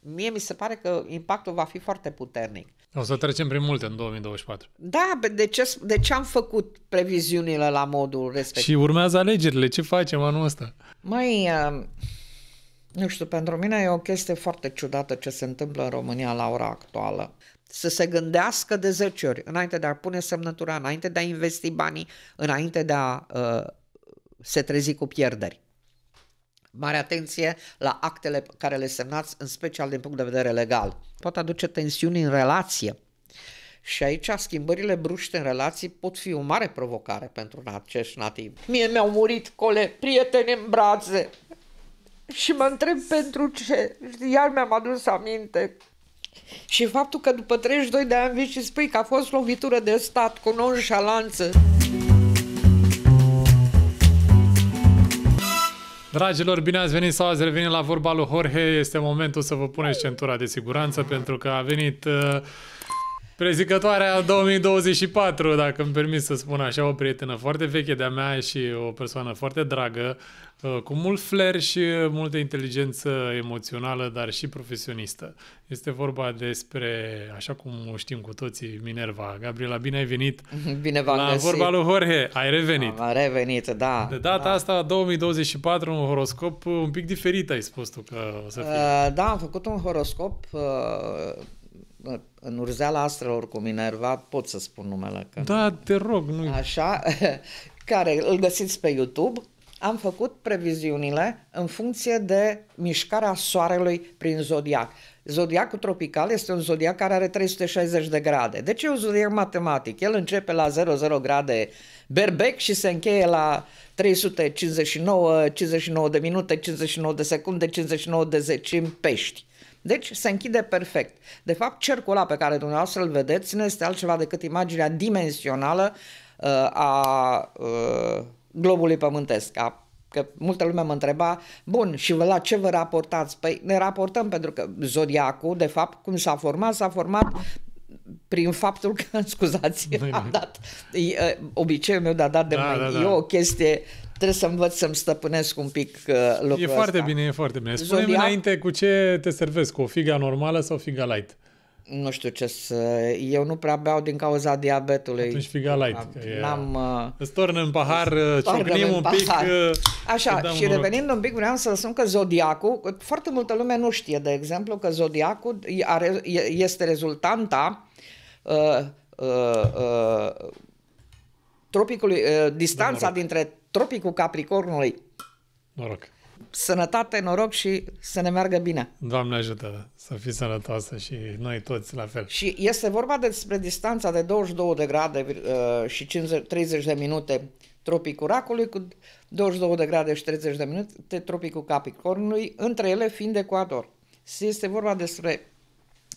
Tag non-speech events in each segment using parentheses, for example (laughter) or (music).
mie mi se pare că impactul va fi foarte puternic. O să trecem prin multe în 2024. Da, de ce, de ce am făcut previziunile la modul respectiv? Și urmează alegerile, ce facem anul ăsta? Mai um, nu știu, pentru mine e o chestie foarte ciudată ce se întâmplă în România la ora actuală. Să se gândească de 10 ori, înainte de a pune semnătura, înainte de a investi banii, înainte de a uh, se trezi cu pierderi mare atenție la actele care le semnați, în special din punct de vedere legal. Pot aduce tensiuni în relație. Și aici schimbările bruște în relații pot fi o mare provocare pentru acest nativ. Mie mi-au murit cole, prieteni în brațe. Și mă întreb pentru ce. Iar mi-am adus aminte. Și faptul că după 32 de ani vii și spui că a fost lovitură de stat cu nonșalanță. Dragilor, bine ați venit sau ați revenit la vorba lui Jorge. Este momentul să vă puneți centura de siguranță pentru că a venit... Uh, Prezicătoarea 2024, dacă îmi permis să spun așa, o prietenă foarte veche de-a mea și o persoană foarte dragă, uh, cu mult flair și multă inteligență emoțională, dar și profesionistă. Este vorba despre, așa cum o știm cu toții, Minerva. Gabriela, bine ai venit! (laughs) Bine v-am La găsit. vorba lui Jorge, ai revenit! Am revenit, da! De data da. asta, 2024, un horoscop un pic diferit, ai spus tu că o să fie. Uh, da, am făcut un horoscop uh în urzeala astrelor cu Minerva, pot să spun numele. Că da, te rog. Nu... Așa, (laughs) care îl găsiți pe YouTube, am făcut previziunile în funcție de mișcarea soarelui prin zodiac. Zodiacul tropical este un zodiac care are 360 de grade. Deci e un zodiac matematic. El începe la 00 grade berbec și se încheie la 359, 59 de minute, 59 de secunde, 59 de zecimi pești. Deci se închide perfect. De fapt, cercul ăla pe care dumneavoastră îl vedeți nu este altceva decât imaginea dimensională uh, a uh, globului pământesc, a că multă lume mă întreba, bun, și la ce vă raportați? Păi ne raportăm pentru că zodiacul, de fapt, cum s-a format, s-a format prin faptul că, (laughs) scuzați, am dat, obiceiul meu de a da de da, mai, da, da. e o chestie Trebuie să învăț să-mi stăpânesc un pic uh, lucrul E foarte ăsta. bine, e foarte bine. Spune-mi Zodia... înainte cu ce te servezi, cu o figa normală sau figa light? nu știu ce să... Eu nu prea beau din cauza diabetului. Atunci figa light. N-am... Uh, îți torn în pahar, uh, ciocnim un pic. Uh, Așa, și un revenind un pic, vreau să spun că zodiacul, foarte multă lume nu știe, de exemplu, că zodiacul are, este rezultanta uh, uh, uh, tropicului, uh, distanța dintre tropicul Capricornului. Noroc. Sănătate, noroc și să ne meargă bine. Doamne ajută să fii sănătoasă și noi toți la fel. Și este vorba despre distanța de 22 uh, de grade și 50, 30 de minute tropicul Racului cu 22 de grade și 30 de minute tropicul Capricornului, între ele fiind ecuator. Este vorba despre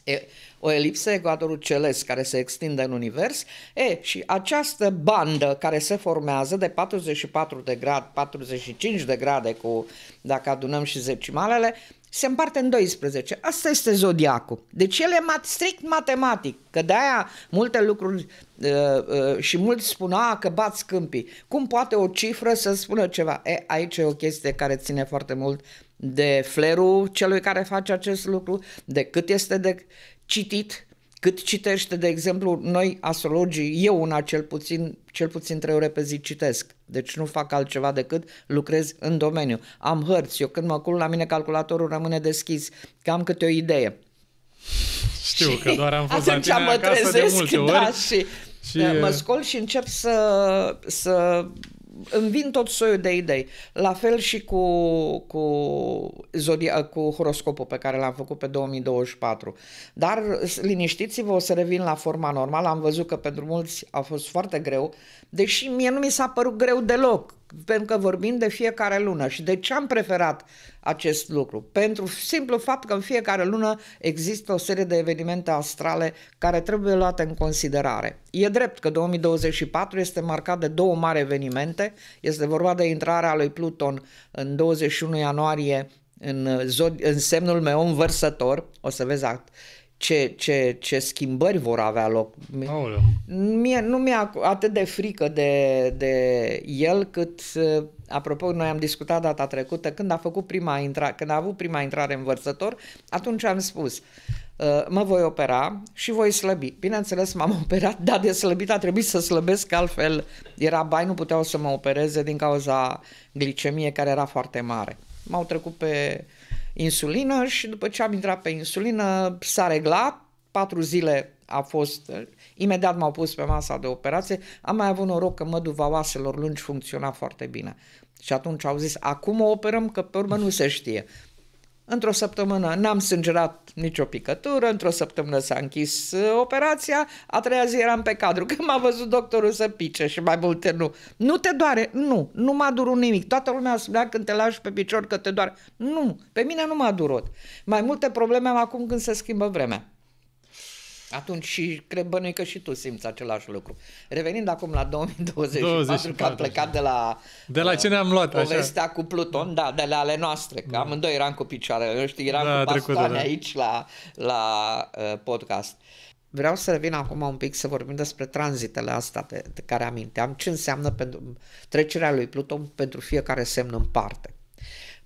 e, o elipsă, ecuatorul celest care se extinde în univers, e, și această bandă care se formează de 44 de grade, 45 de grade cu, dacă adunăm și zecimalele, se împarte în 12. Asta este zodiacul. Deci el e mat, strict matematic, că de-aia multe lucruri uh, uh, și mulți spun, a, că bați câmpii. Cum poate o cifră să spună ceva? E, aici e o chestie care ține foarte mult de flerul celui care face acest lucru, de cât este de citit, cât citește, de exemplu, noi astrologii, eu una cel puțin, cel puțin trei ore pe zi citesc. Deci nu fac altceva decât lucrez în domeniu. Am hărți, eu când mă culc la mine calculatorul rămâne deschis, că am câte o idee. Știu și că doar am fost la tine mă acasă trezesc, de multe da, ori. Da, și, și da, mă uh, scol și încep să, să îmi vin tot soiul de idei. La fel și cu, cu, zodia, cu horoscopul pe care l-am făcut pe 2024. Dar liniștiți-vă, o să revin la forma normală. Am văzut că pentru mulți a fost foarte greu, deși mie nu mi s-a părut greu deloc pentru că vorbim de fiecare lună. Și de ce am preferat acest lucru? Pentru simplu fapt că în fiecare lună există o serie de evenimente astrale care trebuie luate în considerare. E drept că 2024 este marcat de două mari evenimente. Este vorba de intrarea lui Pluton în 21 ianuarie în, zod, în semnul meu învărsător, o să vezi act, ce, ce, ce schimbări vor avea loc. Mie, nu mi a atât de frică de, de el cât, eh, apropo, noi am discutat data trecută, când a, făcut prima intra, când a avut prima intrare în vărsător, atunci am spus, eh, mă voi opera și voi slăbi. Bineînțeles, m-am (laughs) operat, dar de slăbit a trebuit să slăbesc, altfel era bai, nu puteau să mă opereze din cauza glicemie care era foarte mare. M-au trecut pe insulină și după ce am intrat pe insulină s-a reglat, patru zile a fost, imediat m-au pus pe masa de operație, am mai avut noroc că măduva oaselor lungi funcționa foarte bine. Și atunci au zis, acum o operăm că pe urmă nu se știe. Într-o săptămână n-am sângerat nicio picătură, într-o săptămână s-a închis uh, operația, a treia zi eram pe cadru, (laughs) că m-a văzut doctorul să pice și mai multe nu. Nu te doare? Nu, nu m-a durut nimic. Toată lumea spunea când te lași pe picior că te doare. Nu, pe mine nu m-a durut. Mai multe probleme am acum când se schimbă vremea. Atunci și cred bănui că și tu simți același lucru. Revenind acum la 2024, 24, că am plecat de la, de la uh, ce ne-am luat, povestea așa. cu Pluton, da, de la ale noastre, că da. amândoi eram cu picioarele știu, eram da, cu bastoane da. aici la, la uh, podcast. Vreau să revin acum un pic să vorbim despre tranzitele astea pe, de care aminteam, ce înseamnă pentru, trecerea lui Pluton pentru fiecare semn în parte.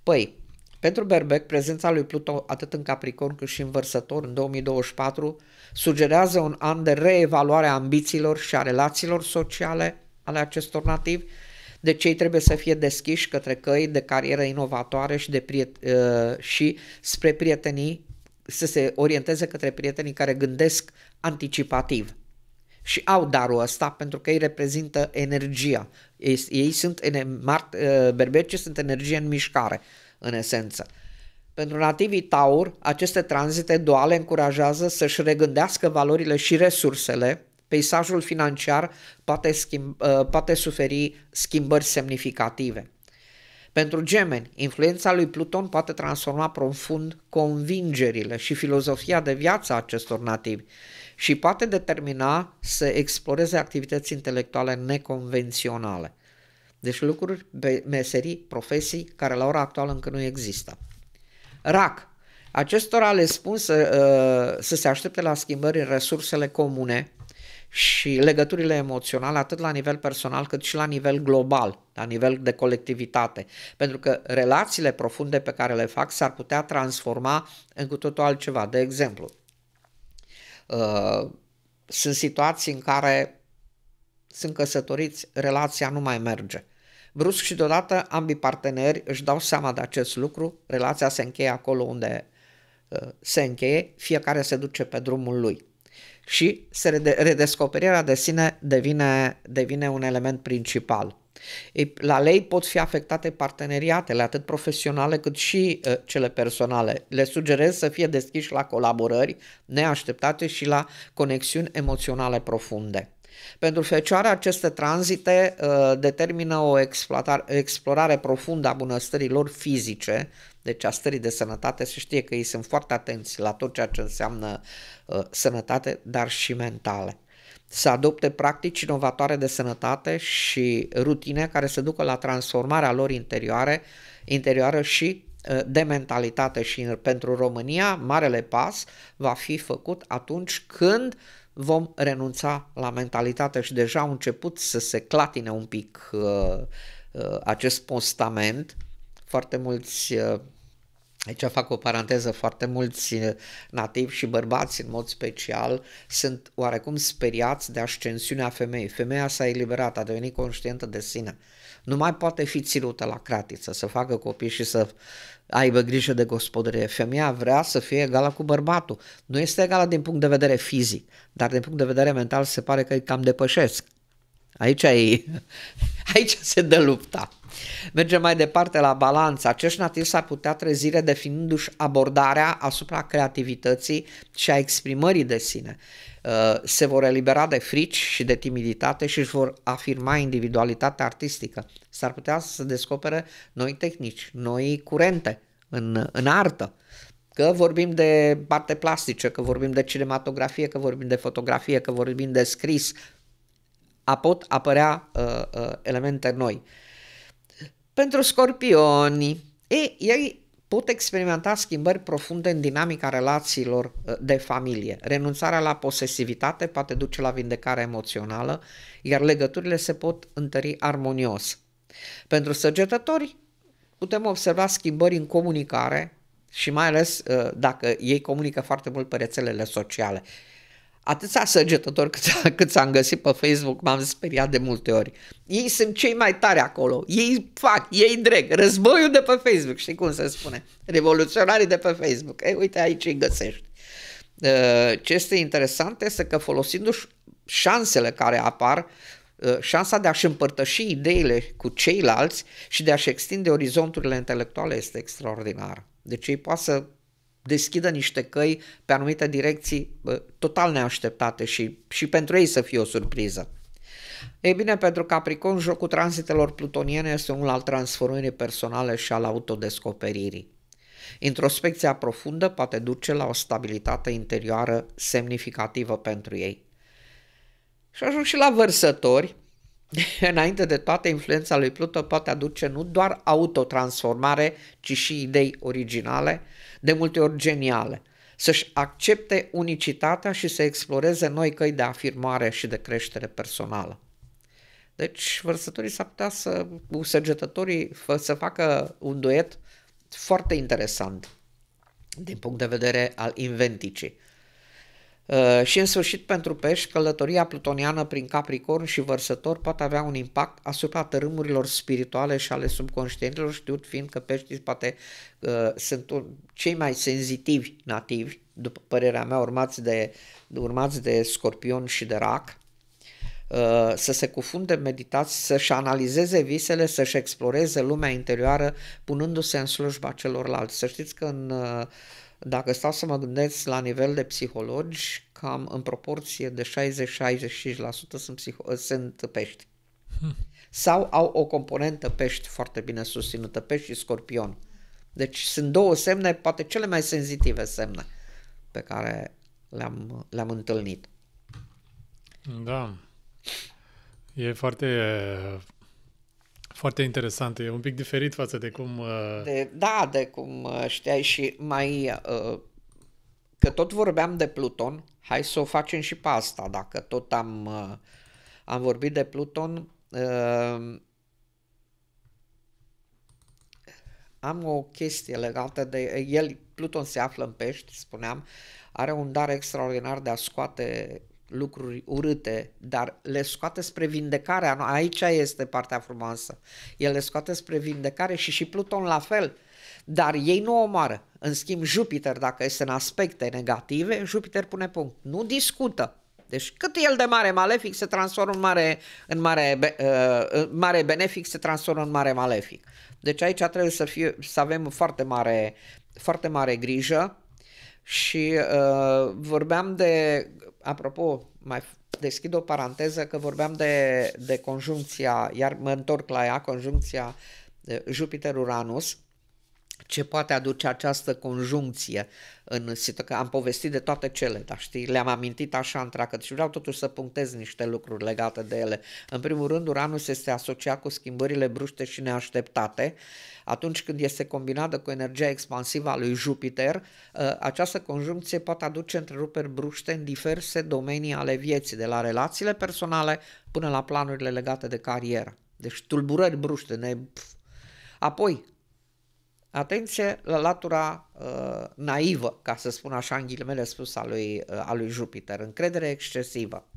Păi, pentru Berbec, prezența lui Pluto atât în Capricorn cât și în Vărsător în 2024 sugerează un an de reevaluare a ambițiilor și a relațiilor sociale ale acestor nativi, de deci ei trebuie să fie deschiși către căi de carieră inovatoare și, de priet- uh, și spre prietenii, să se orienteze către prietenii care gândesc anticipativ. Și au darul ăsta pentru că ei reprezintă energia. Ei, ei sunt, ener- uh, berbecii sunt energie în mișcare în esență. Pentru nativii Taur, aceste tranzite duale încurajează să-și regândească valorile și resursele, peisajul financiar poate, schimb, uh, poate suferi schimbări semnificative. Pentru gemeni, influența lui Pluton poate transforma profund convingerile și filozofia de viață a acestor nativi și poate determina să exploreze activități intelectuale neconvenționale. Deci lucruri, meserii, profesii care la ora actuală încă nu există. RAC. Acestora le spun să, ă, să se aștepte la schimbări în resursele comune și legăturile emoționale atât la nivel personal cât și la nivel global, la nivel de colectivitate. Pentru că relațiile profunde pe care le fac s-ar putea transforma în cu totul altceva. De exemplu, ă, sunt situații în care sunt căsătoriți, relația nu mai merge Brusc și deodată ambii parteneri își dau seama de acest lucru, relația se încheie acolo unde uh, se încheie, fiecare se duce pe drumul lui. Și se redescoperirea de sine devine, devine un element principal. la lei pot fi afectate parteneriatele, atât profesionale cât și uh, cele personale. Le sugerez să fie deschiși la colaborări neașteptate și la conexiuni emoționale profunde. Pentru Fecioară aceste tranzite uh, determină o explorare profundă a bunăstării lor fizice, deci a stării de sănătate, se știe că ei sunt foarte atenți la tot ceea ce înseamnă uh, sănătate, dar și mentale. Să adopte practici inovatoare de sănătate și rutine care se ducă la transformarea lor interioare, interioară și uh, de mentalitate și pentru România, marele pas va fi făcut atunci când vom renunța la mentalitate și deja au început să se clatine un pic uh, uh, acest postament. Foarte mulți uh, Aici fac o paranteză, foarte mulți eh, nativi și bărbați în mod special sunt oarecum speriați de ascensiunea femeii. Femeia s-a eliberat, a devenit conștientă de sine. Nu mai poate fi ținută la cratiță, să facă copii și să aibă grijă de gospodărie. Femeia vrea să fie egală cu bărbatul. Nu este egală din punct de vedere fizic, dar din punct de vedere mental se pare că îi cam depășesc. Aici, e, (laughs) aici se dă lupta. Mergem mai departe la balanță. Acești nativi s-ar putea trezi redefinindu-și abordarea asupra creativității și a exprimării de sine. Uh, se vor elibera de frici și de timiditate și își vor afirma individualitatea artistică. S-ar putea să descopere noi tehnici, noi curente în, în artă că vorbim de parte plastice, că vorbim de cinematografie, că vorbim de fotografie, că vorbim de scris, a pot apărea uh, uh, elemente noi pentru scorpioni. Ei, ei pot experimenta schimbări profunde în dinamica relațiilor ă, de familie. Renunțarea la posesivitate poate duce la vindecare emoțională, iar legăturile se pot întări armonios. Pentru săgetători, putem observa schimbări în comunicare și mai ales ă, dacă ei comunică foarte mult pe rețelele sociale atâția săgetători cât, cât am găsit pe Facebook, m-am speriat de multe ori. Ei sunt cei mai tari acolo, ei fac, ei dreg, războiul de pe Facebook, știi cum se spune, revoluționarii de pe Facebook. Ei, uite aici îi găsești. Uh, ce este interesant este că folosindu-și șansele care apar, uh, șansa de a-și împărtăși ideile cu ceilalți și de a-și extinde orizonturile intelectuale este extraordinară. Deci ei poate să deschidă niște căi pe anumite direcții total neașteptate și, și pentru ei să fie o surpriză. Ei bine, pentru Capricorn, jocul tranzitelor plutoniene este unul al transformării personale și al autodescoperirii. Introspecția profundă poate duce la o stabilitate interioară semnificativă pentru ei. Și ajung și la vărsători. (laughs) Înainte de toate, influența lui Pluto poate aduce nu doar autotransformare, ci și idei originale, de multe ori geniale, să-și accepte unicitatea și să exploreze noi căi de afirmare și de creștere personală. Deci vărsătorii s-ar putea să, cu săgetătorii, să facă un duet foarte interesant din punct de vedere al inventicii. Uh, și în sfârșit pentru pești, călătoria plutoniană prin Capricorn și Vărsător poate avea un impact asupra tărâmurilor spirituale și ale subconștientelor, știut fiind că peștii poate uh, sunt un, cei mai senzitivi nativi, după părerea mea, urmați de, urmați de scorpion și de rac, uh, să se cufunde meditați, să-și analizeze visele, să-și exploreze lumea interioară, punându-se în slujba celorlalți. Să știți că în uh, dacă stau să mă gândesc la nivel de psihologi, cam în proporție de 60-65% sunt, psiho- sunt pești. Sau au o componentă pești foarte bine susținută, pești și scorpion. Deci sunt două semne, poate cele mai senzitive semne pe care le-am, le-am întâlnit. Da. E foarte foarte interesant, e un pic diferit față de cum... Uh... De, da, de cum uh, știai și mai... Uh, că tot vorbeam de Pluton, hai să o facem și pe asta, dacă tot am, uh, am vorbit de Pluton. Uh, am o chestie legată de... El, Pluton se află în pești, spuneam, are un dar extraordinar de a scoate lucruri urâte, dar le scoate spre vindecare. Aici este partea frumoasă. El le scoate spre vindecare și și Pluton la fel. Dar ei nu omoară. În schimb, Jupiter, dacă este în aspecte negative, Jupiter pune punct. Nu discută. Deci cât el de mare malefic se transformă în mare, în mare, uh, mare benefic, se transformă în mare malefic. Deci aici trebuie să, fie, să avem foarte mare, foarte mare grijă și uh, vorbeam de, apropo, mai deschid o paranteză că vorbeam de, de conjuncția, iar mă întorc la ea, conjuncția uh, Jupiter-Uranus, ce poate aduce această conjuncție în sită, că am povestit de toate cele, dar știi, le-am amintit așa întreagă și deci vreau totuși să punctez niște lucruri legate de ele. În primul rând, Uranus este asociat cu schimbările bruște și neașteptate. Atunci când este combinată cu energia expansivă a lui Jupiter, ă, această conjuncție poate aduce întreruperi bruște în diverse domenii ale vieții, de la relațiile personale până la planurile legate de carieră. Deci tulburări bruște, ne... Apoi, atenție la latura uh, naivă, ca să spun așa în ghilimele spus, a lui, uh, a lui Jupiter, încredere excesivă.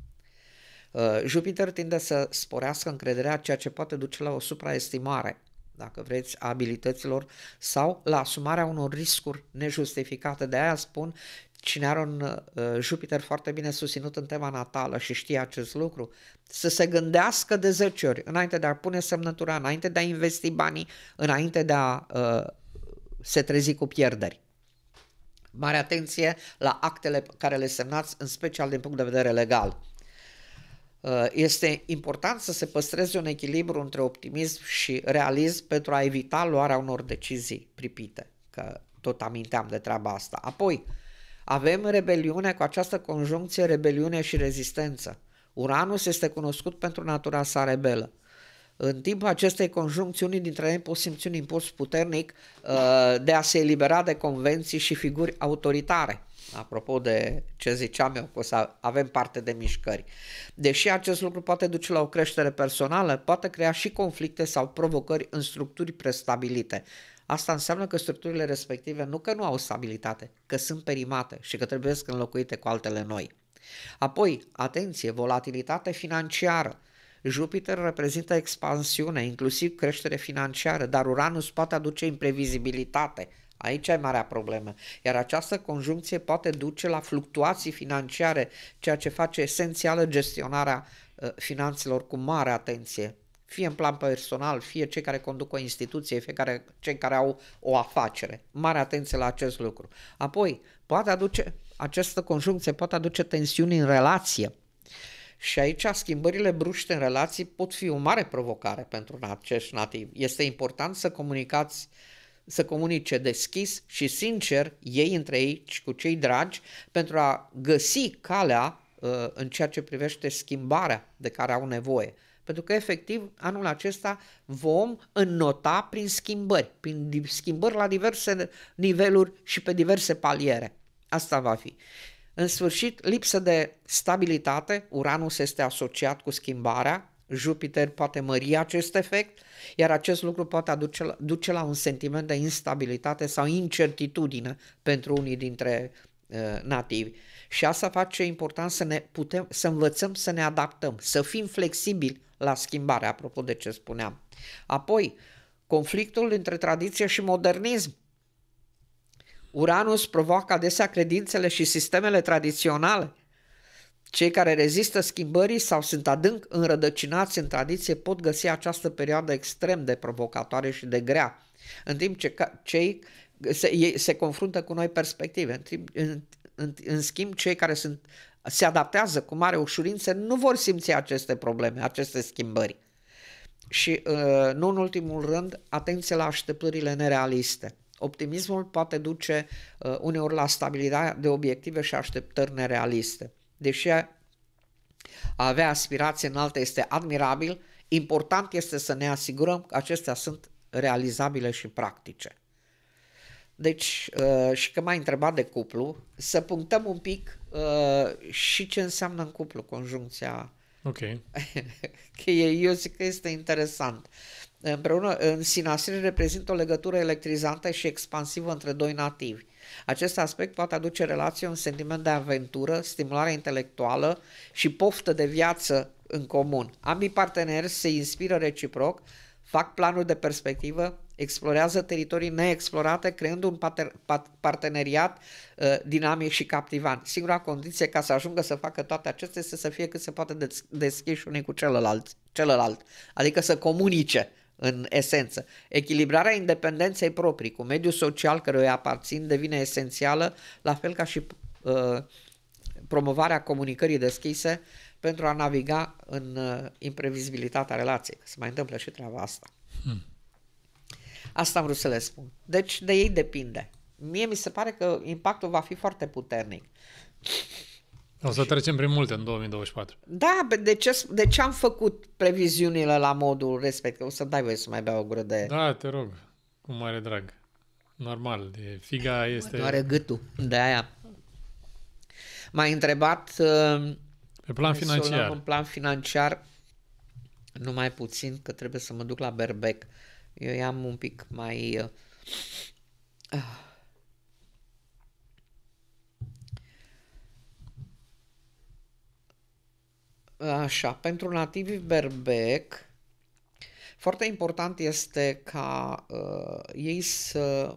Uh, Jupiter tinde să sporească încrederea, ceea ce poate duce la o supraestimare, dacă vreți, a abilităților sau la asumarea unor riscuri nejustificate. De aia spun, cine are un uh, Jupiter foarte bine susținut în tema natală și știe acest lucru, să se gândească de 10 ori înainte de a pune semnătura, înainte de a investi banii, înainte de a uh, se trezi cu pierderi. Mare atenție la actele care le semnați, în special din punct de vedere legal. Uh, este important să se păstreze un echilibru între optimism și realism pentru a evita luarea unor decizii pripite, că tot aminteam de treaba asta. Apoi, avem rebeliune cu această conjuncție rebeliune și rezistență. Uranus este cunoscut pentru natura sa rebelă. În timpul acestei conjuncțiuni dintre ei pot simți un impuls puternic uh, de a se elibera de convenții și figuri autoritare. Apropo de ce ziceam eu, că o să avem parte de mișcări. Deși acest lucru poate duce la o creștere personală, poate crea și conflicte sau provocări în structuri prestabilite. Asta înseamnă că structurile respective nu că nu au stabilitate, că sunt perimate și că trebuie să înlocuite cu altele noi. Apoi, atenție, volatilitate financiară. Jupiter reprezintă expansiune, inclusiv creștere financiară, dar Uranus poate aduce imprevizibilitate. Aici e marea problemă. Iar această conjuncție poate duce la fluctuații financiare, ceea ce face esențială gestionarea ă, finanțelor cu mare atenție fie în plan personal, fie cei care conduc o instituție, fie care, cei care au o afacere. Mare atenție la acest lucru. Apoi, poate aduce, această conjuncție poate aduce tensiuni în relație, și aici schimbările bruște în relații pot fi o mare provocare pentru acest nativ. Este important să comunicați să comunice deschis și sincer ei între ei și cu cei dragi pentru a găsi calea uh, în ceea ce privește schimbarea de care au nevoie. Pentru că efectiv anul acesta vom înnota prin schimbări, prin schimbări la diverse niveluri și pe diverse paliere. Asta va fi. În sfârșit, lipsă de stabilitate, Uranus este asociat cu schimbarea, Jupiter poate mări acest efect, iar acest lucru poate aduce, duce la un sentiment de instabilitate sau incertitudine pentru unii dintre uh, nativi. Și asta face important să ne putem, să învățăm să ne adaptăm, să fim flexibili la schimbare, apropo de ce spuneam. Apoi, conflictul între tradiție și modernism. Uranus provoacă adesea credințele și sistemele tradiționale. Cei care rezistă schimbării sau sunt adânc înrădăcinați în tradiție pot găsi această perioadă extrem de provocatoare și de grea, în timp ce cei se, ei se confruntă cu noi perspective. În, timp, în, în, în schimb, cei care sunt, se adaptează cu mare ușurință nu vor simți aceste probleme, aceste schimbări. Și, uh, nu în ultimul rând, atenție la așteptările nerealiste. Optimismul poate duce uh, uneori la stabilirea de obiective și așteptări nerealiste. Deși a avea aspirații înalte este admirabil, important este să ne asigurăm că acestea sunt realizabile și practice. Deci, uh, și că m-ai întrebat de cuplu, să punctăm un pic uh, și ce înseamnă în cuplu conjuncția. Ok. (laughs) că eu zic că este interesant. Uh, împreună în sinasire reprezintă o legătură electrizantă și expansivă între doi nativi. Acest aspect poate aduce relație un sentiment de aventură, stimulare intelectuală și poftă de viață în comun. Ambii parteneri se inspiră reciproc, fac planuri de perspectivă, explorează teritorii neexplorate, creând un pater, pat, parteneriat uh, dinamic și captivant. Singura condiție ca să ajungă să facă toate acestea este să fie cât se poate des, deschiși unii cu celălalt, celălalt adică să comunice în esență. Echilibrarea independenței proprii cu mediul social care îi aparțin devine esențială, la fel ca și uh, promovarea comunicării deschise pentru a naviga în uh, imprevizibilitatea relației. Se mai întâmplă și treaba asta. Hmm. Asta am vrut să le spun. Deci de ei depinde. Mie mi se pare că impactul va fi foarte puternic. O să trecem prin multe în 2024. Da, de ce, de ce am făcut previziunile la modul respectiv? O să dai voie să mai beau o gură de... Da, te rog, cu mare drag. Normal, de figa este... Mă doare gâtul, de aia. M-ai întrebat... Uh, pe plan financiar. În plan financiar, numai puțin, că trebuie să mă duc la berbec. Eu i-am un pic mai... Uh, uh Așa, pentru nativi berbec, foarte important este ca uh, ei să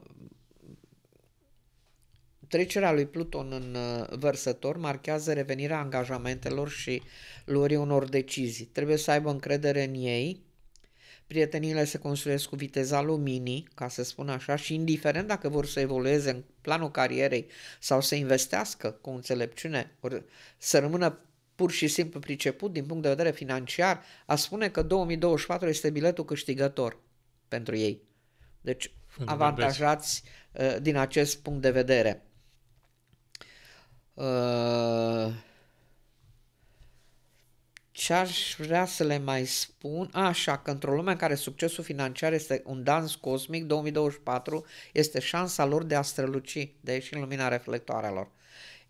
trecerea lui Pluton în uh, vărsător marchează revenirea angajamentelor și luării unor decizii. Trebuie să aibă încredere în ei, prieteniile se construiesc cu viteza luminii, ca să spun așa, și indiferent dacă vor să evolueze în planul carierei sau să investească cu înțelepciune, ori să rămână pur și simplu priceput din punct de vedere financiar, a spune că 2024 este biletul câștigător pentru ei. Deci avantajați uh, din acest punct de vedere. Uh, ce aș vrea să le mai spun? Așa, că într-o lume în care succesul financiar este un dans cosmic, 2024 este șansa lor de a străluci, de a ieși în lumina reflectoarelor.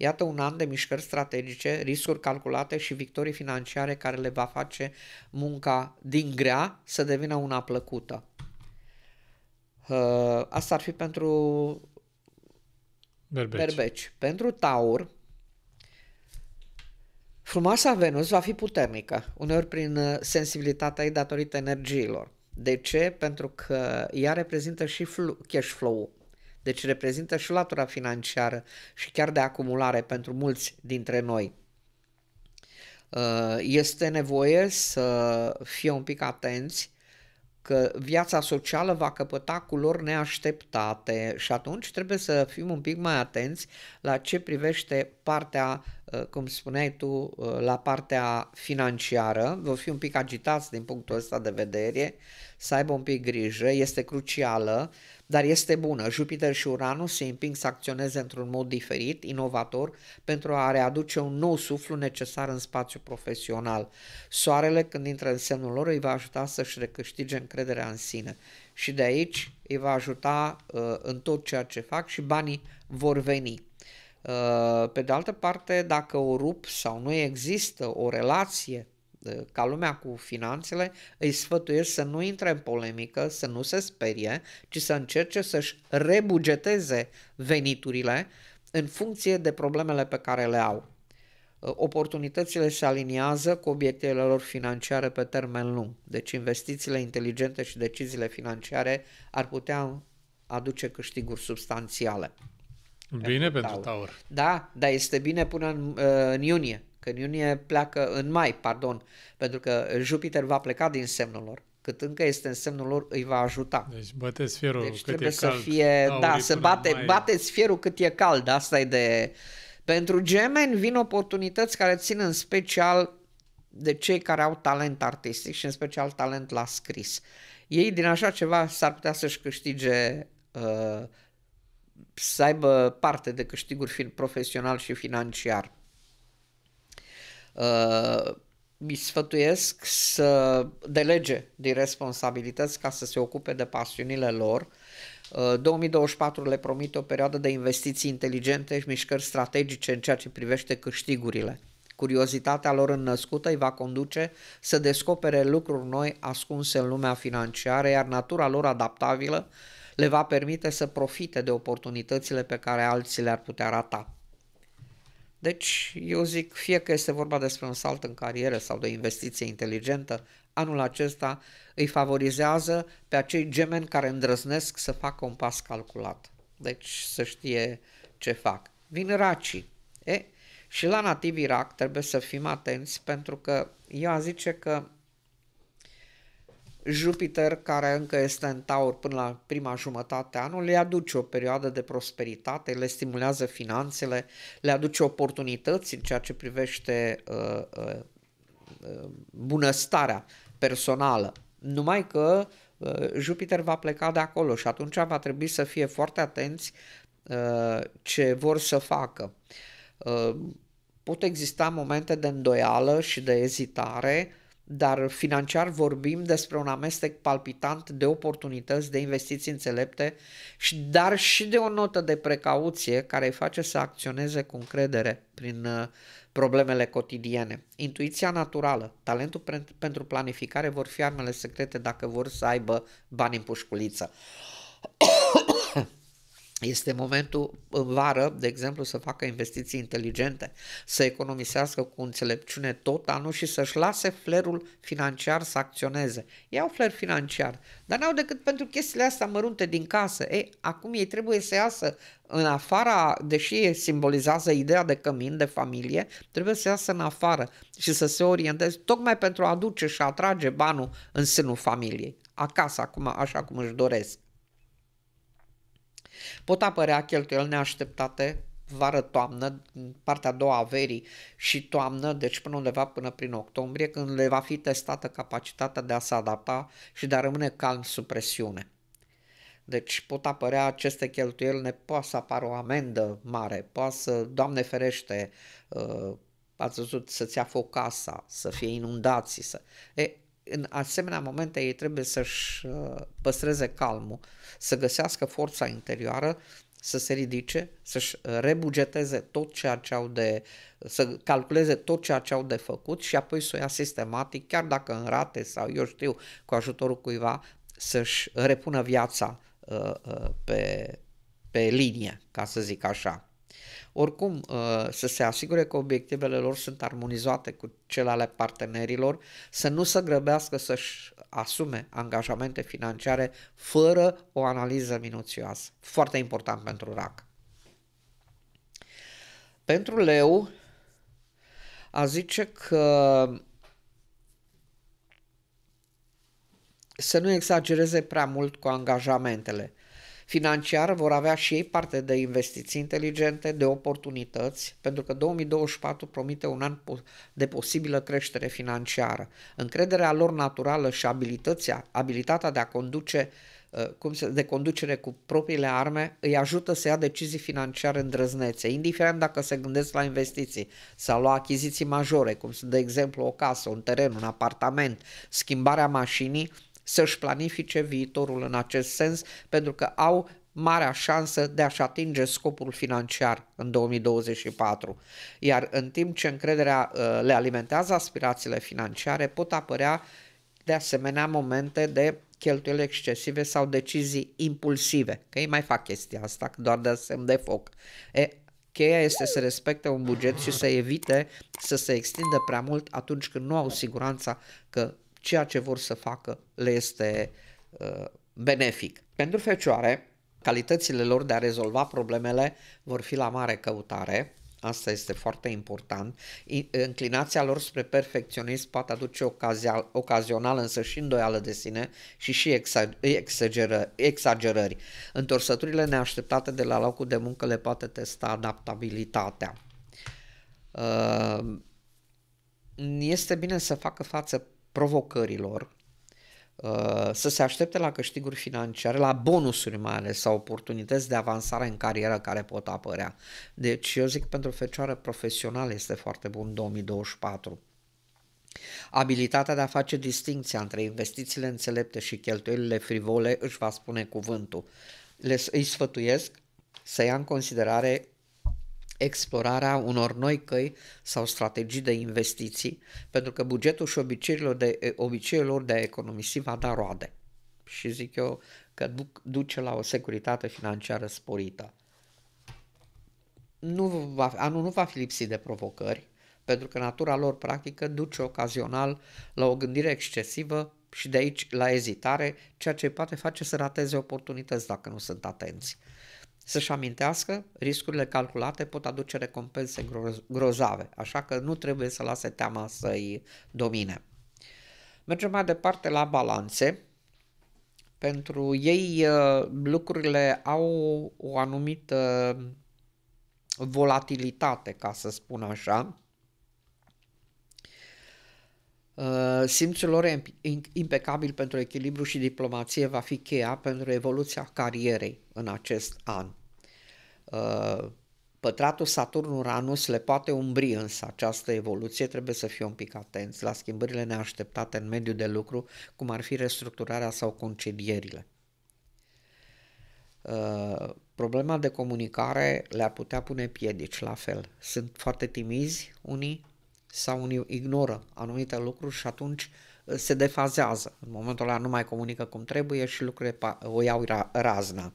Iată un an de mișcări strategice, riscuri calculate și victorii financiare care le va face munca din grea să devină una plăcută. Uh, asta ar fi pentru berbeci. berbeci. Pentru taur, frumoasa Venus va fi puternică, uneori prin uh, sensibilitatea ei datorită energiilor. De ce? Pentru că ea reprezintă și flu- cash flow-ul. Deci reprezintă și latura financiară și chiar de acumulare pentru mulți dintre noi. Uh, este nevoie să fie un pic atenți că viața socială va căpăta culori neașteptate și atunci trebuie să fim un pic mai atenți la ce privește partea, uh, cum spuneai tu, uh, la partea financiară. Vă fi un pic agitați din punctul ăsta de vedere, să aibă un pic grijă, este crucială dar este bună. Jupiter și Uranus se împing să acționeze într-un mod diferit, inovator, pentru a readuce un nou suflu necesar în spațiu profesional. Soarele, când intră în semnul lor, îi va ajuta să-și recâștige încrederea în sine și de aici îi va ajuta uh, în tot ceea ce fac și banii vor veni. Uh, pe de altă parte, dacă o rup sau nu există o relație Eh, ca lumea cu finanțele, îi sfătuiesc să nu intre în polemică, să nu se sperie, ci să încerce să-și rebugeteze veniturile în funcție de problemele pe care le au. Eh, oportunitățile se aliniază cu obiectivele lor financiare pe termen lung, deci investițiile inteligente și deciziile financiare ar putea aduce câștiguri substanțiale. Bine pentru taur. Da, dar este bine până în, eh, în iunie că în iunie pleacă, în mai, pardon, pentru că Jupiter va pleca din semnul lor. Cât încă este în semnul lor, îi va ajuta. Deci bateți fierul deci cât trebuie e să cald. fie, da, da să bate, mai... bateți fierul cât e cald, asta e de... Pentru gemeni vin oportunități care țin în special de cei care au talent artistic și în special talent la scris. Ei din așa ceva s-ar putea să-și câștige uh, să aibă parte de câștiguri profesional și financiar. Uh, mi îi sfătuiesc să delege din responsabilități ca să se ocupe de pasiunile lor. 2024 uh, le promite o perioadă de investiții inteligente și mișcări strategice în ceea ce privește câștigurile. Curiozitatea lor înnăscută îi va conduce să descopere lucruri noi ascunse în lumea financiară, iar natura lor adaptabilă le va permite să profite de oportunitățile pe care alții le-ar putea rata. Deci, eu zic, fie că este vorba despre un salt în carieră sau de o investiție inteligentă, anul acesta îi favorizează pe acei gemeni care îndrăznesc să facă un pas calculat. Deci să știe ce fac. Vin racii. E, și la nativ Irak trebuie să fim atenți pentru că ea zice că Jupiter, care încă este în taur până la prima jumătate a anului, le aduce o perioadă de prosperitate, le stimulează finanțele, le aduce oportunități în ceea ce privește uh, uh, uh bunăstarea personală. Numai că uh, Jupiter va pleca de acolo și atunci va trebui să fie foarte atenți uh, ce vor să facă. Uh, pot exista momente de îndoială și de ezitare dar financiar vorbim despre un amestec palpitant de oportunități, de investiții înțelepte, dar și de o notă de precauție care îi face să acționeze cu încredere prin uh, problemele cotidiene. Intuiția naturală, talentul pentru planificare vor fi armele secrete dacă vor să aibă bani în pușculiță. Este momentul în vară, de exemplu, să facă investiții inteligente, să economisească cu înțelepciune tot anul și să-și lase flerul financiar să acționeze. Iau fler financiar, dar n-au decât pentru chestiile astea mărunte din casă. Ei, acum ei trebuie să iasă în afara, deși simbolizează ideea de cămin, de familie, trebuie să iasă în afară și să se orienteze tocmai pentru a aduce și a atrage banul în sânul familiei, acasă, acum, așa cum își doresc. Pot apărea cheltuieli neașteptate vară, toamnă, partea a doua a verii și toamnă, deci până undeva până prin octombrie, când le va fi testată capacitatea de a se adapta și de a rămâne calm sub presiune. Deci pot apărea aceste cheltuieli, ne poate să apară o amendă mare, poate să, Doamne ferește, uh, ați văzut să-ți ia foc casa, să fie inundații, să... E, în asemenea momente ei trebuie să-și uh, păstreze calmul, să găsească forța interioară, să se ridice, să-și uh, rebugeteze tot ceea ce au de, să calculeze tot ceea ce au de făcut și apoi să o ia sistematic, chiar dacă în rate sau eu știu, cu ajutorul cuiva, să-și repună viața uh, pe, pe linie, ca să zic așa oricum uh, să se asigure că obiectivele lor sunt armonizate cu cele ale partenerilor, să nu se grăbească să-și asume angajamente financiare fără o analiză minuțioasă. Foarte important pentru RAC. Pentru leu, a zice că să nu exagereze prea mult cu angajamentele financiar vor avea și ei parte de investiții inteligente, de oportunități, pentru că 2024 promite un an de posibilă creștere financiară. Încrederea lor naturală și abilitatea, abilitatea de a conduce uh, cum se, de conducere cu propriile arme îi ajută să ia decizii financiare îndrăznețe, indiferent dacă se gândesc la investiții sau la achiziții majore, cum sunt de exemplu o casă, un teren, un apartament, schimbarea mașinii, să-și planifice viitorul în acest sens pentru că au marea șansă de a-și atinge scopul financiar în 2024. Iar în timp ce încrederea uh, le alimentează aspirațiile financiare, pot apărea de asemenea momente de cheltuieli excesive sau decizii impulsive, că ei mai fac chestia asta doar de semn de foc. E, cheia este să respecte un buget și să evite să se extindă prea mult atunci când nu au siguranța că ceea ce vor să facă le este uh, benefic. Pentru fecioare, calitățile lor de a rezolva problemele vor fi la mare căutare, asta este foarte important. inclinația lor spre perfecționism poate aduce ocazia, ocazional însă și îndoială de sine și și exageră, exagerări. Întorsăturile neașteptate de la locul de muncă le poate testa adaptabilitatea. Uh, este bine să facă față provocărilor, uh, să se aștepte la câștiguri financiare, la bonusuri mai ales sau oportunități de avansare în carieră care pot apărea. Deci eu zic pentru fecioară profesională este foarte bun 2024. Abilitatea de a face distinția între investițiile înțelepte și cheltuielile frivole își va spune cuvântul. Le, îi sfătuiesc să ia în considerare explorarea unor noi căi sau strategii de investiții, pentru că bugetul și obiceiurilor de, obiceiurilor de a economisi va da roade. Și zic eu că duce la o securitate financiară sporită. Nu va, anul nu va fi lipsit de provocări, pentru că natura lor practică duce ocazional la o gândire excesivă și de aici la ezitare, ceea ce poate face să rateze oportunități dacă nu sunt atenți să-și amintească, riscurile calculate pot aduce recompense grozave, așa că nu trebuie să lase teama să-i domine. Mergem mai departe la balanțe. Pentru ei uh, lucrurile au o anumită volatilitate, ca să spun așa, Uh, simțul lor impecabil pentru echilibru și diplomație va fi cheia pentru evoluția carierei în acest an. Uh, pătratul Saturn-Uranus le poate umbri însă această evoluție, trebuie să fie un pic atenți la schimbările neașteptate în mediul de lucru, cum ar fi restructurarea sau concedierile. Uh, problema de comunicare le-ar putea pune piedici la fel. Sunt foarte timizi unii, sau unii ignoră anumite lucruri și atunci uh, se defazează. În momentul ăla nu mai comunică cum trebuie și lucrurile o iau ra- razna.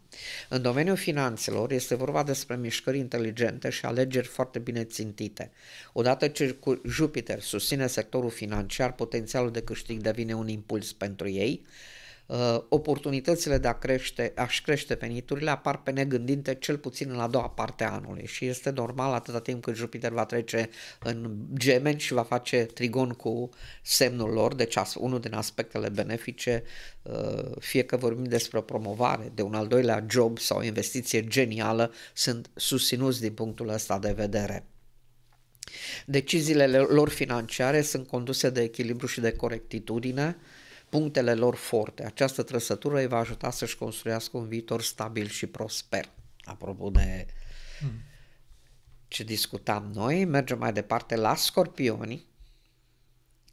În domeniul finanțelor este vorba despre mișcări inteligente și alegeri foarte bine țintite. Odată ce Jupiter susține sectorul financiar, potențialul de câștig devine un impuls pentru ei, Uh, oportunitățile de a crește, a-și crește veniturile apar pe negândinte cel puțin în a doua parte a anului și este normal atâta timp cât Jupiter va trece în gemeni și va face trigon cu semnul lor, deci unul din aspectele benefice, uh, fie că vorbim despre o promovare, de un al doilea job sau o investiție genială, sunt susținuți din punctul ăsta de vedere. Deciziile lor financiare sunt conduse de echilibru și de corectitudine, uh, punctele lor forte. Această trăsătură îi va ajuta să-și construiască un viitor stabil și prosper. Apropo de hmm. ce discutam noi, mergem mai departe la scorpioni.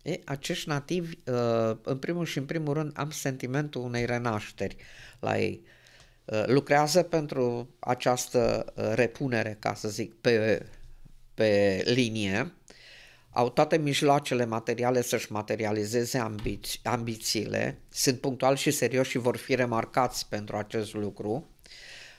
E, acești nativi, uh, în primul și în primul rând, am sentimentul unei renașteri la ei. Uh, lucrează pentru această uh, repunere, ca să zic, pe, pe linie au toate mijloacele materiale să-și materializeze ambiți, ambițiile, sunt punctuali și serioși și vor fi remarcați pentru acest lucru.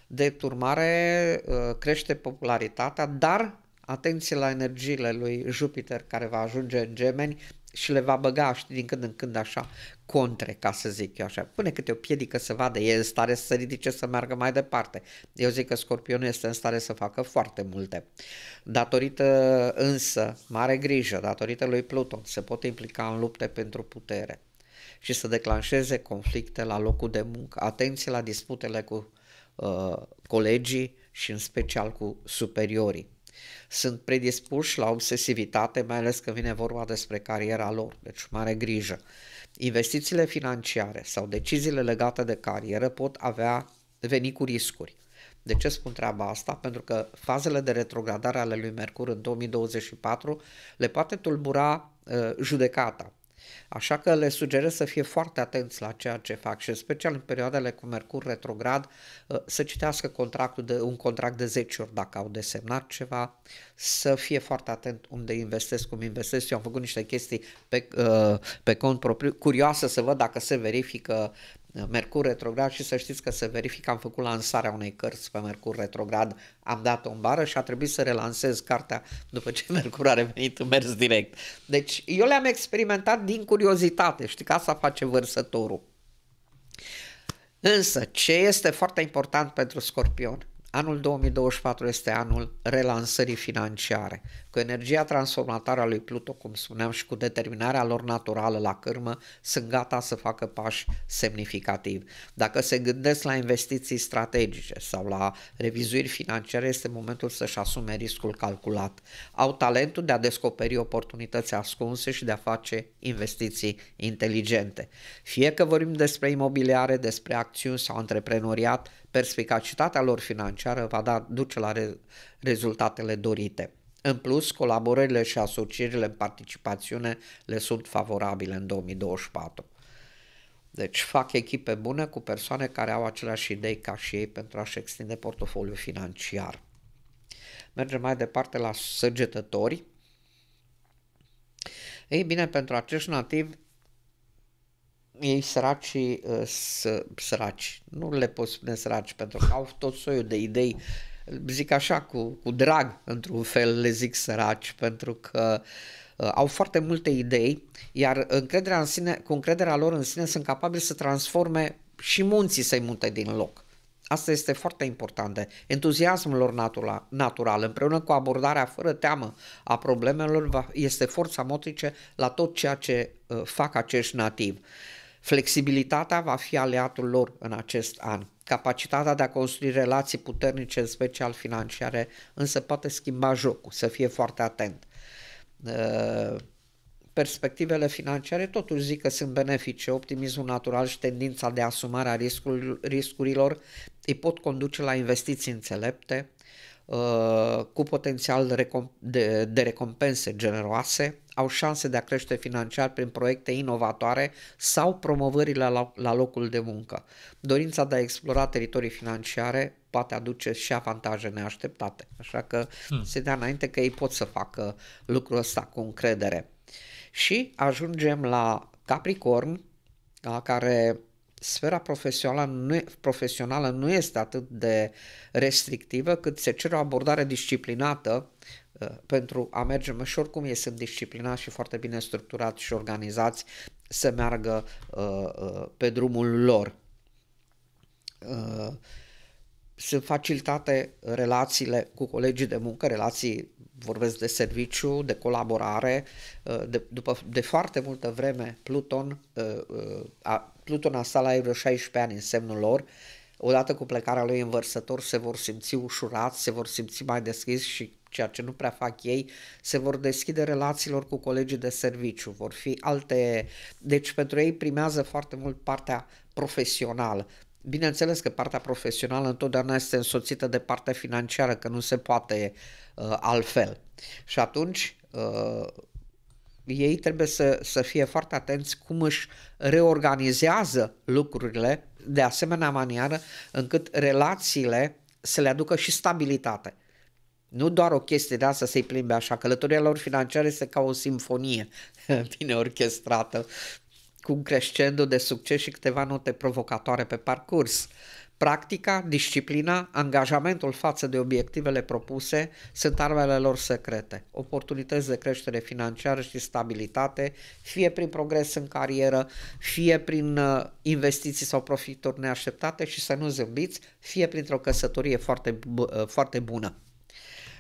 De urmare, uh, crește popularitatea, dar atenție la energiile lui Jupiter care va ajunge în gemeni, și le va băga știi, din când în când așa contre, ca să zic eu așa. Pune câte o piedică să vadă, e în stare să se ridice, să meargă mai departe. Eu zic că scorpionul este în stare să facă foarte multe. Datorită însă, mare grijă, datorită lui Pluton, se pot implica în lupte pentru putere și să declanșeze conflicte la locul de muncă. Atenție la disputele cu uh, colegii și în special cu superiorii sunt predispuși la obsesivitate, mai ales când vine vorba despre cariera lor, deci mare grijă. Investițiile financiare sau deciziile legate de carieră pot avea veni cu riscuri. De ce spun treaba asta? Pentru că fazele de retrogradare ale lui Mercur în 2024 le poate tulbura uh, judecata Așa că le sugerez să fie foarte atenți la ceea ce fac și în special în perioadele cu Mercur retrograd uh, să citească contractul de, un contract de 10 ori dacă au desemnat ceva, să fie foarte atent unde investesc, cum investesc. Eu am făcut niște chestii pe, uh, pe cont propriu, curioasă să văd dacă se verifică Mercur retrograd și să știți că se verifică, am făcut lansarea unei cărți pe Mercur retrograd, am dat-o bară și a trebuit să relansez cartea după ce (laughs) Mercur a revenit în mers direct. Deci eu le-am experimentat din curiozitate, știi că asta face vărsătorul. Însă, ce este foarte important pentru Scorpion? Anul 2024 este anul relansării financiare cu energia transformatoare a lui Pluto, cum spuneam, și cu determinarea lor naturală la cârmă, sunt gata să facă pași semnificativ. Dacă se gândesc la investiții strategice sau la revizuiri financiare, este momentul să-și asume riscul calculat. Au talentul de a descoperi oportunități ascunse și de a face investiții inteligente. Fie că vorbim despre imobiliare, despre acțiuni sau antreprenoriat, perspicacitatea lor financiară va da, duce la re, rezultatele dorite. În plus, colaborările și asocierile în participațiune le sunt favorabile în 2024. Deci fac echipe bune cu persoane care au aceleași idei ca și ei pentru a-și extinde portofoliul financiar. Mergem mai departe la săgetători. Ei bine, pentru acești nativi, ei săraci, ă, săraci, nu le pot spune săraci, pentru că au tot soiul de idei uh, zic așa, cu, cu drag, într-un fel le zic săraci, pentru că uh, au foarte multe idei, iar încrederea în sine, cu încrederea lor în sine sunt capabili să transforme și munții să-i mute din loc. Asta este foarte important. Entuziasmul lor natura, natural, împreună cu abordarea fără teamă a problemelor, va, este forța motrice la tot ceea ce uh, fac acești nativi. Flexibilitatea va fi aliatul lor în acest an capacitatea de a construi relații puternice, în special financiare, însă poate schimba jocul, să fie foarte atent. Uh, perspectivele financiare totuși zic că sunt benefice, optimismul natural și tendința de asumare a riscurilor îi pot conduce la investiții înțelepte, Uh, cu potențial de recompense generoase, au șanse de a crește financiar prin proiecte inovatoare sau promovările la, locul de muncă. Dorința de a explora teritorii financiare poate aduce și avantaje neașteptate, așa că hmm. se dea înainte că ei pot să facă lucrul ăsta cu încredere. Și ajungem la Capricorn, la care sfera profesională nu, profesională nu este atât de restrictivă cât se cere o abordare disciplinată uh, pentru a merge, și oricum ei sunt disciplinați și foarte bine structurați și organizați să meargă uh, uh, pe drumul lor. Sunt facilitate relațiile cu colegii de muncă, relații, vorbesc de serviciu, de colaborare. De, după, de foarte multă vreme, Pluton a Pluton a sala ai vreo 16 ani în semnul lor, odată cu plecarea lui în vărsător se vor simți ușurați, se vor simți mai deschiși și ceea ce nu prea fac ei, se vor deschide relațiilor cu colegii de serviciu, vor fi alte... Deci pentru ei primează foarte mult partea profesională. Bineînțeles că partea profesională întotdeauna este însoțită de partea financiară, că nu se poate uh, altfel. Și atunci uh, ei trebuie să, să fie foarte atenți cum își reorganizează lucrurile de asemenea manieră încât relațiile să le aducă și stabilitate. Nu doar o chestie de asta să-i plimbe așa. Călătoria lor financiară este ca o simfonie bine (laughs) orchestrată, cu un crescendo de succes și câteva note provocatoare pe parcurs. Practica, disciplina, angajamentul față de obiectivele propuse sunt armele lor secrete. Oportunități de creștere financiară și stabilitate, fie prin progres în carieră, fie prin uh, investiții sau profituri neașteptate și să nu zâmbiți, fie printr-o căsătorie foarte, uh, foarte bună.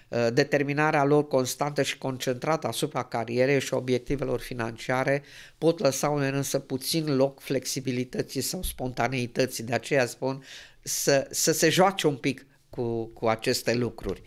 Uh, determinarea lor constantă și concentrată asupra carierei și obiectivelor financiare pot lăsa unor însă puțin loc flexibilității sau spontaneității. De aceea spun să, să se joace un pic cu, cu aceste lucruri.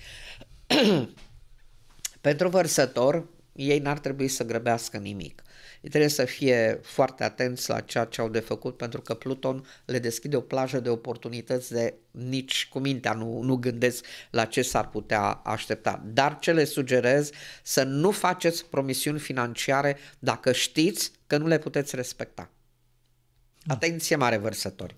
(clears throat) Pentru vărsător, ei n-ar trebui să grăbească nimic. Ei trebuie să fie foarte atenți la ceea ce au de făcut pentru că Pluton le deschide o plajă de oportunități de nici cu mintea nu, nu gândesc la ce s-ar putea aștepta. Dar ce le sugerez să nu faceți promisiuni financiare dacă știți că nu le puteți respecta. Da. Atenție mare vărsătorii!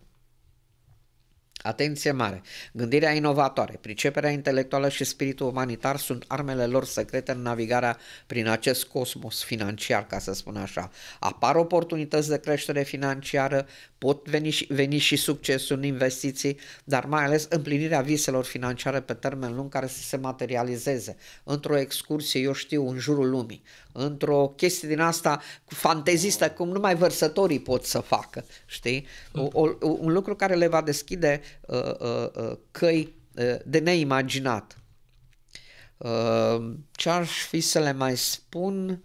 Atenție mare! Gândirea inovatoare, priceperea intelectuală și spiritul umanitar sunt armele lor secrete în navigarea prin acest cosmos financiar, ca să spun așa. Apar oportunități de creștere financiară pot veni și, veni și succesul în investiții, dar mai ales împlinirea viselor financiare pe termen lung care să se materializeze într-o excursie, eu știu, în jurul lumii, într-o chestie din asta fantezistă, cum numai vărsătorii pot să facă, știi? Da. O, o, un lucru care le va deschide uh, uh, uh, căi uh, de neimaginat. Uh, ce aș fi să le mai spun?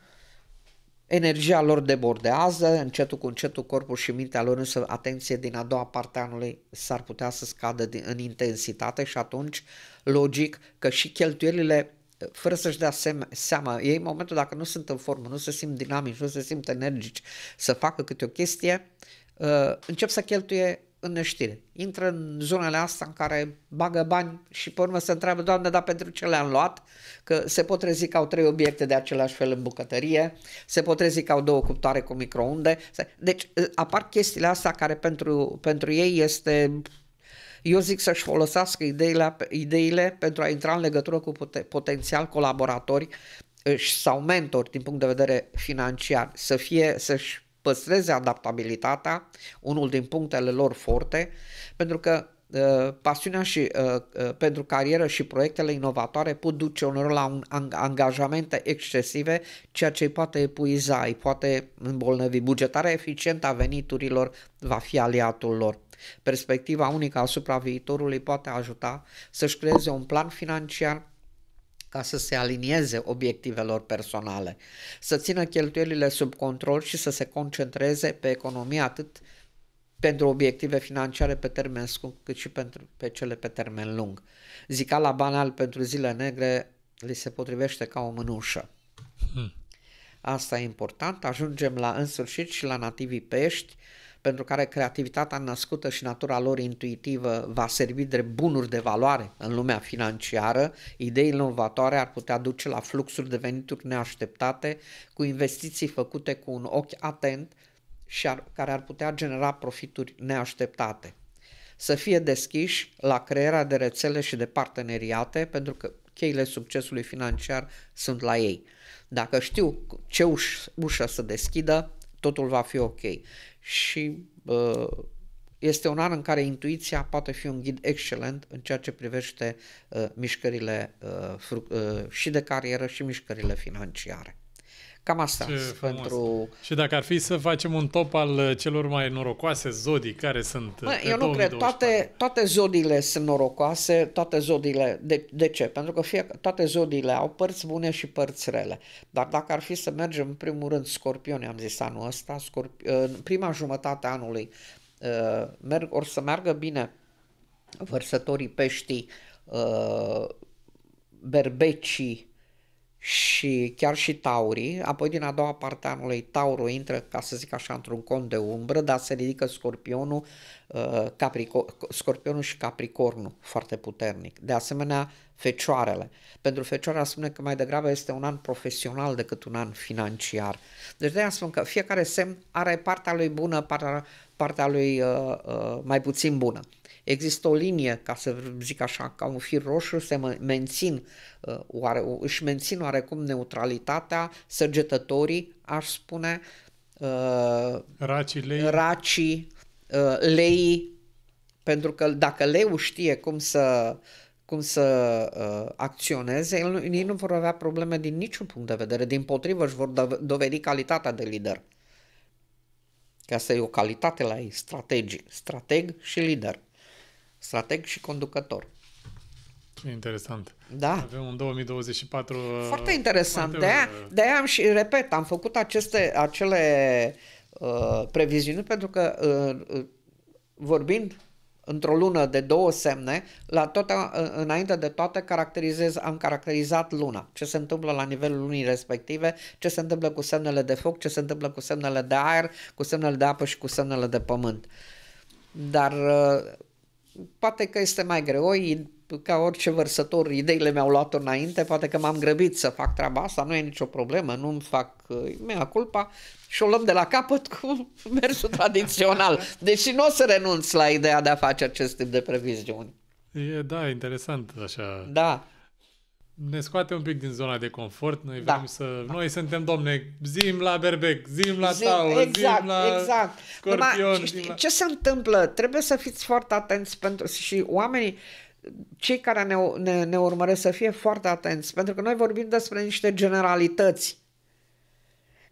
energia lor debordează, încetul cu încetul corpul și mintea lor, însă atenție din a doua parte a anului s-ar putea să scadă din, în intensitate și atunci logic că și cheltuielile fără să-și dea seama, seama, ei în momentul dacă nu sunt în formă, nu se simt dinamici, nu se simt energici, să facă câte o chestie, uh, încep să cheltuie în neștire. Intră în zonele astea în care bagă bani și pe urmă se întreabă, Doamne, dar pentru ce le-am luat? Că se pot trezi că au trei obiecte de același fel în bucătărie, se pot trezi că au două cuptoare cu microunde. Deci ă, apar chestiile astea care pentru, pentru ei este eu zic să-și folosească ideile, ideile pentru a intra în legătură cu potențial colaboratori sau mentori din punct de vedere financiar, să fie, să-și păstreze adaptabilitatea, unul din punctele lor forte, pentru că uh, pasiunea și uh, uh, pentru carieră și proiectele inovatoare pot duce unor la un angajamente excesive, ceea ce îi poate epuiza, îi poate îmbolnăvi. Bugetarea eficientă a veniturilor va fi aliatul lor. Perspectiva unică asupra viitorului poate ajuta să-și creeze un plan financiar ca să se alinieze obiectivelor personale, să țină cheltuielile sub control și să se concentreze pe economia atât pentru obiective financiare pe termen scurt, cât și pentru, pe cele pe termen lung. la banal pentru zile negre li se potrivește ca o mânușă. Hmm. Asta e important. Ajungem la în sfârșit și la nativii pești, pentru care creativitatea născută și natura lor intuitivă va servi de bunuri de valoare în lumea financiară, idei inovatoare ar putea duce la fluxuri de venituri neașteptate, cu investiții făcute cu un ochi atent și ar, care ar putea genera profituri neașteptate. Să fie deschiși la crearea de rețele și de parteneriate, pentru că cheile succesului financiar sunt la ei. Dacă știu ce uș- ușă să deschidă, totul va fi ok. Și uh, este un an în care intuiția poate fi un ghid excelent în ceea ce privește uh, mișcările uh, fru- uh, și de carieră și mișcările financiare. Cam asta Ce pentru... Și dacă ar fi să facem un top al uh, celor mai norocoase zodii, care sunt Bă, uh, Eu nu cred, toate, toate zodiile sunt norocoase, toate zodiile... De, de ce? Pentru că fie, toate zodiile au părți bune și părți rele. Dar dacă ar fi să mergem, în primul rând, scorpioni, am zis anul ăsta, scorp... Uh, în prima jumătate a anului, merg, or să meargă bine vărsătorii peștii, berbecii, și chiar și taurii, apoi din a doua parte a anului taurul intră, ca să zic așa, într-un cont de umbră, dar se ridică scorpionul, uh, capricor, scorpionul și capricornul foarte puternic. De asemenea, fecioarele. Pentru fecioara spune că mai degrabă este un an profesional decât un an financiar. Deci de-aia spun că fiecare semn are partea lui bună, partea, partea lui uh, uh, mai puțin bună. Există o linie, ca să zic așa, ca un fir roșu, se mențin, uh, oare, își mențin oarecum neutralitatea, săgetătorii, aș spune, uh, racii, lei. racii uh, leii, pentru că dacă leu știe cum să cum să uh, acționeze, el, ei nu vor avea probleme din niciun punct de vedere, din potrivă își vor dovedi calitatea de lider. Că asta e o calitate la ei, strategic, strateg și lider strateg și conducător. Interesant. Da. Avem un 2024 uh, foarte interesant. Foarte... De aia am și, repet, am făcut aceste, acele uh, previziuni pentru că uh, uh vorbind într-o lună de două semne, la toate, uh, înainte de toate caracterizez, am caracterizat luna, ce se întâmplă la nivelul lunii respective, ce se întâmplă cu semnele de foc, ce se întâmplă cu semnele de aer, cu semnele de apă și cu semnele de pământ. Dar Poate că este mai greu, ca orice vărsător, ideile mi-au luat înainte, poate că m-am grăbit să fac treaba asta, nu e nicio problemă, nu-mi fac uh, mea culpa și o luăm de la capăt (laughs) cu mersul tradițional. Deși nu o să renunț la ideea de a face acest tip de previziuni. E, da, interesant așa. Da ne scoate un pic din zona de confort. Noi da. vrem să... Da. Noi suntem, domne, zim la berbec, zim la zim, tau, exact, zim la exact. scorpion. Numai, zim la... Ce se întâmplă? Trebuie să fiți foarte atenți pentru... Și oamenii cei care ne, ne, ne urmăresc să fie foarte atenți, pentru că noi vorbim despre niște generalități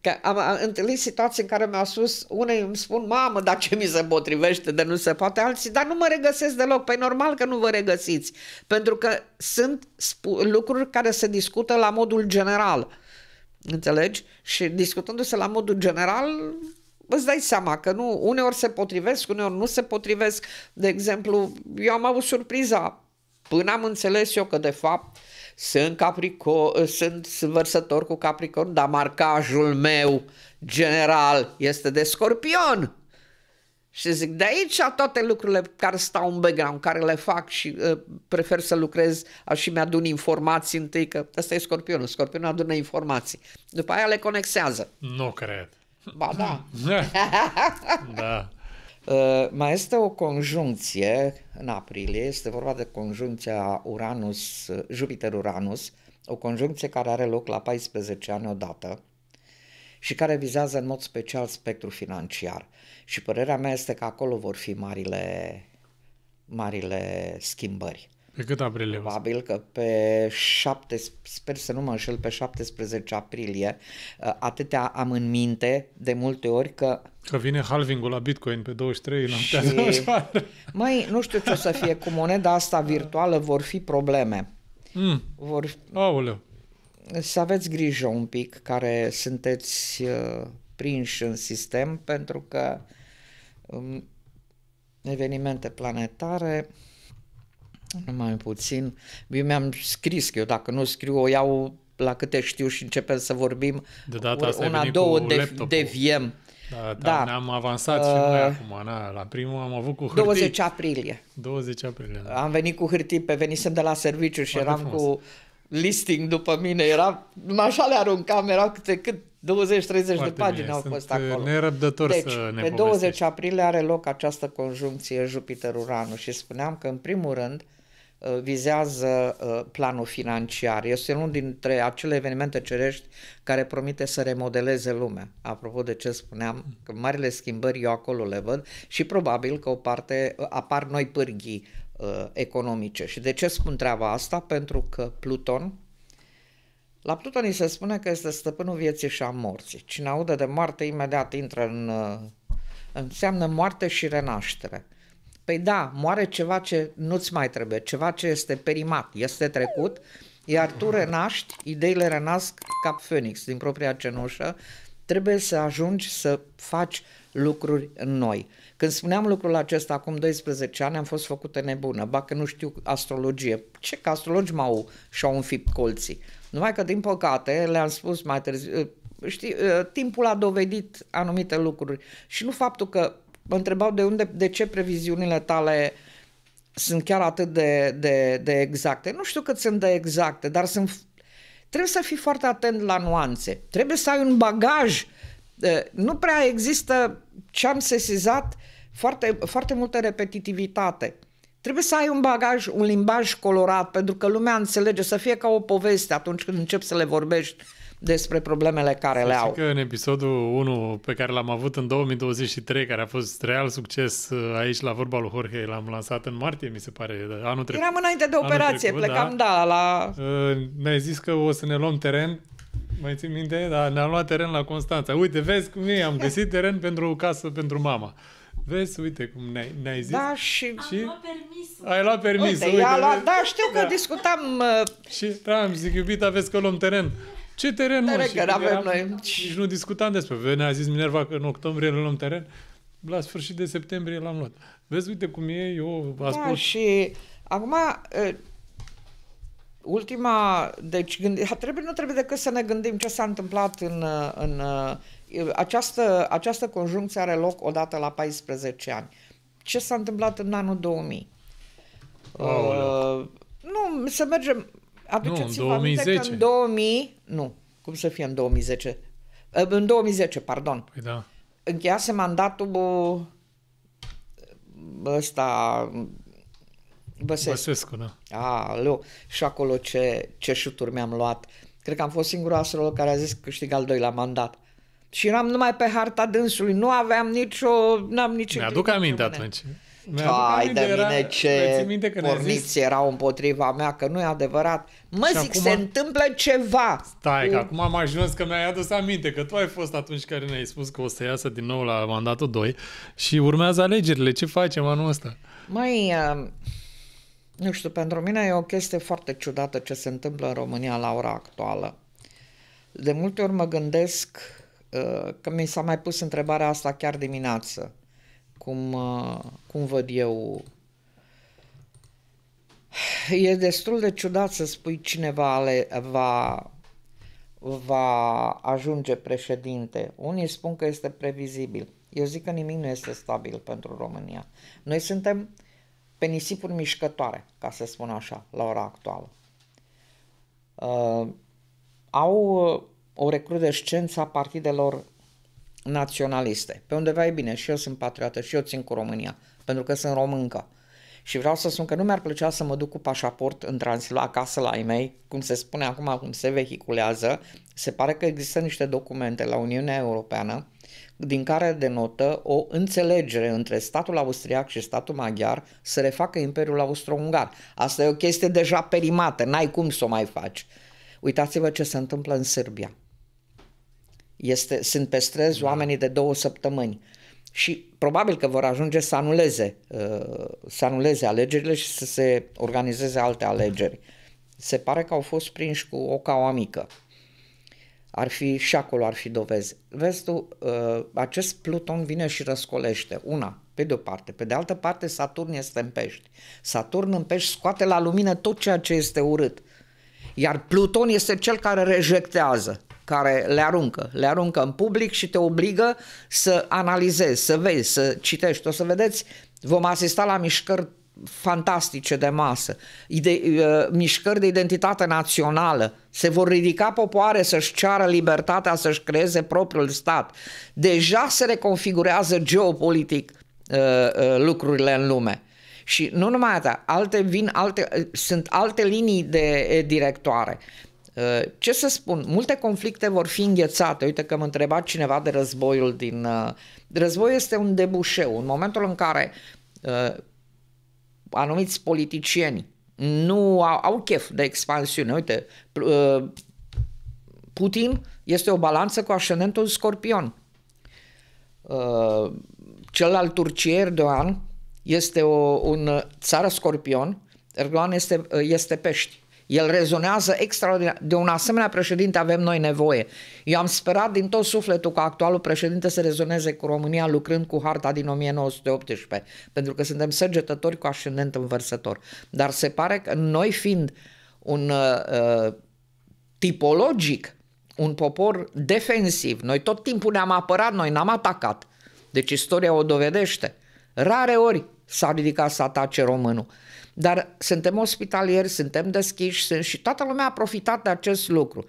Că am întâlnit situații în care mi-au spus, unei îmi spun, mamă, dar ce mi se potrivește de nu se poate, alții, dar nu mă regăsesc deloc. Păi normal că nu vă regăsiți, pentru că sunt lucruri care se discută la modul general. Înțelegi? Și discutându-se la modul general, îți dai seama că nu, uneori se potrivesc, uneori nu se potrivesc. De exemplu, eu am avut surpriza, până am înțeles eu că de fapt uh, sunt, capricor, sunt vărsător cu capricorn, dar marcajul meu general este de scorpion. Și zic, de aici toate lucrurile care stau în background, care le fac și uh, prefer să lucrez și mi-adun informații întâi, că ăsta e scorpionul, scorpionul adună informații. După aia le conexează. Nu cred. Ba da. (laughs) da. Ă, mai este o conjuncție în aprilie, este vorba de conjuncția Uranus, Jupiter-Uranus, o conjuncție care are loc la 14 ani odată și care vizează în mod special spectrul financiar. Și părerea mea este că acolo vor fi marile, marile schimbări. Pe cât aprilie? Probabil că pe 7, sper să nu mă înșel, pe 17 aprilie. Uh, atâtea am în minte de multe ori că... Că vine halvingul la Bitcoin pe 23 și... 24. Mai nu știu ce o să fie cu moneda asta virtuală, vor fi probleme. Mm. Vor... Aoleu. Să aveți grijă un pic care sunteți uh, prinși în sistem pentru că um, evenimente planetare mai puțin. Eu mi-am scris că eu dacă nu scriu o iau la câte știu și începem să vorbim. De data asta una, două de, deviem. Da, da, da. am avansat uh, și noi uh, acum, na, la primul am avut cu hârtii. 20 aprilie. 20 aprilie. Da. Am venit cu hârtii, pe venisem de la serviciu și Foarte eram frumos. cu listing după mine, era, așa le aruncam, erau câte cât 20-30 de pagini bine. au fost Sunt acolo. Uh, nerăbdător deci, să ne pe 20 aprilie are loc această conjuncție Jupiter-Uranus și spuneam că în primul rând uh, Uh, vizează uh, planul financiar. Este unul dintre acele evenimente cerești care promite să remodeleze lumea. Apropo de ce spuneam, că marile schimbări eu acolo le văd și probabil că o parte uh, apar noi pârghii economice. Și de ce spun treaba asta? Pentru că Pluton, la Pluton îi se spune că este stăpânul vieții și a morții. Cine audă de moarte, imediat intră în... Înseamnă moarte și renaștere. Păi da, moare ceva ce nu-ți mai trebuie, ceva ce este perimat, este trecut, iar tu renaști, ideile renasc ca Phoenix din propria cenușă, trebuie să ajungi să faci lucruri noi. Când spuneam lucrul acesta acum 12 ani, am fost făcută nebună, ba că nu știu astrologie. Ce că astrologi m-au și-au înfipt colții. Numai că, din păcate, le-am spus mai târziu, știi, timpul a dovedit anumite lucruri și nu faptul că mă întrebau de unde, de ce previziunile tale sunt chiar atât de, de, de exacte. Nu știu cât sunt de exacte, dar sunt, trebuie să fii foarte atent la nuanțe. Trebuie să ai un bagaj. Nu prea există ce am sesizat foarte, foarte multă repetitivitate. Trebuie să ai un bagaj, un limbaj colorat, pentru că lumea înțelege, să fie ca o poveste atunci când începi să le vorbești despre problemele care Să le au. că în episodul 1 pe care l-am avut în 2023, care a fost real succes uh, aici la vorba lui Jorge, l-am lansat în martie, mi se pare, anul trecut. Eram înainte de operație, trecut, plecam, da, da la... Uh, mi-ai zis că o să ne luăm teren mai țin minte? Da, ne-am luat teren la Constanța. Uite, vezi cum e, am găsit teren pentru o casă pentru mama. Vezi, uite cum ne-ai, ne zis. Da, și... Am și... luat permisul. Ai luat permisul. Uite, uite, luat, da, știu că da. discutam... Uh... Și da, am zis, iubita, vezi că luăm teren. Ce teren, teren mă? Teren care avem noi. Nici nu discutam despre. Venea, a zis Minerva că în octombrie nu luăm teren. La sfârșit de septembrie l-am luat. Vezi, uite cum e, eu ascult. Da, și acum, ultima, deci gândi, trebuie, nu trebuie decât să ne gândim ce s-a întâmplat în, în această, această conjuncție are loc odată la 14 ani. Ce s-a întâmplat în anul 2000? Uh, nu, să mergem, Aduceți-vă nu, în 2010. că în 2000, nu, cum să fie în 2010? În 2010, pardon. Păi da. Încheiase mandatul ăsta Băsescu. Băsescu, da. A, leu. Și acolo ce, ce șuturi mi-am luat. Cred că am fost singurul astrolog care a zis că câștig al doilea mandat. Și eram numai pe harta dânsului, nu aveam nicio, n-am nici... Mi-aduc aminte atunci. Ai de era, mine ce minte că porniți erau împotriva mea, că nu e adevărat. Mă și zic, acum... se întâmplă ceva. Stai, că acum am ajuns că mi-ai adus aminte, că tu ai fost atunci care ne-ai spus că o să iasă din nou la mandatul 2 și urmează alegerile. Ce facem anul ăsta? Mai uh, nu știu, pentru mine e o chestie foarte ciudată ce se întâmplă în România la ora actuală. De multe ori mă gândesc uh, că mi s-a mai pus întrebarea asta chiar dimineață cum, uh, cum văd eu. E destul de ciudat să spui cineva ale, va, va ajunge președinte. Unii spun că este previzibil. Eu zic că nimic nu este stabil pentru România. Noi suntem pe nisipuri mișcătoare, ca să spun așa, la ora actuală. Uh, au uh, o recrudescență a partidelor naționaliste. Pe undeva e bine, și eu sunt patriotă, și eu țin cu România, pentru că sunt româncă. Și vreau să spun că nu mi-ar plăcea să mă duc cu pașaport în Transilva acasă la ei mei, cum se spune acum, cum se vehiculează. Se pare că există niște documente la Uniunea Europeană din care denotă o înțelegere între statul austriac și statul maghiar să refacă Imperiul Austro-Ungar. Asta e o chestie deja perimată, n-ai cum să o mai faci. Uitați-vă ce se întâmplă în Serbia este, sunt pe străzi da. oamenii de două săptămâni și probabil că vor ajunge să anuleze, uh, să anuleze alegerile și să se organizeze alte alegeri. Se pare că au fost prinși cu o caua mică. Ar fi și acolo, ar fi dovezi. Vezi tu, uh, acest Pluton vine și răscolește, una, pe de o parte. Pe de altă parte, Saturn este în pești. Saturn în pești scoate la lumină tot ceea ce este urât. Iar Pluton este cel care rejectează care le aruncă. Le aruncă în public și te obligă să analizezi, să vezi, să citești. O să vedeți, vom asista la mișcări fantastice de masă, ide- uh, mișcări de identitate națională. Se vor ridica popoare să-și ceară libertatea să-și creeze propriul stat. Deja se reconfigurează geopolitic uh, uh, lucrurile în lume. Și nu numai atât, alte vin, alte, sunt alte linii de directoare. Eh, ce să spun, multe conflicte vor fi înghețate. Uite că mă întreba cineva de războiul din... Eh, războiul este un debușeu. În momentul în care eh, anumiți politicieni nu au, au chef de expansiune. Uite, Putin este o balanță cu ascendentul scorpion. Cel al Turciei, Erdogan, este o, un țară scorpion, Erdogan este, este pești. El rezonează extraordinar. De un asemenea președinte avem noi nevoie. Eu am sperat din tot sufletul ca actualul președinte să rezoneze cu România lucrând cu harta din 1918, pentru că suntem săgetători cu ascendent învărsător. Dar se pare că noi fiind un uh, uh, tipologic, un popor defensiv, noi tot timpul ne-am apărat, noi n-am atacat. Deci istoria o dovedește. Rare ori s-a ridicat să atace românul. Dar suntem ospitalieri, suntem deschiși sunt și toată lumea a profitat de acest lucru.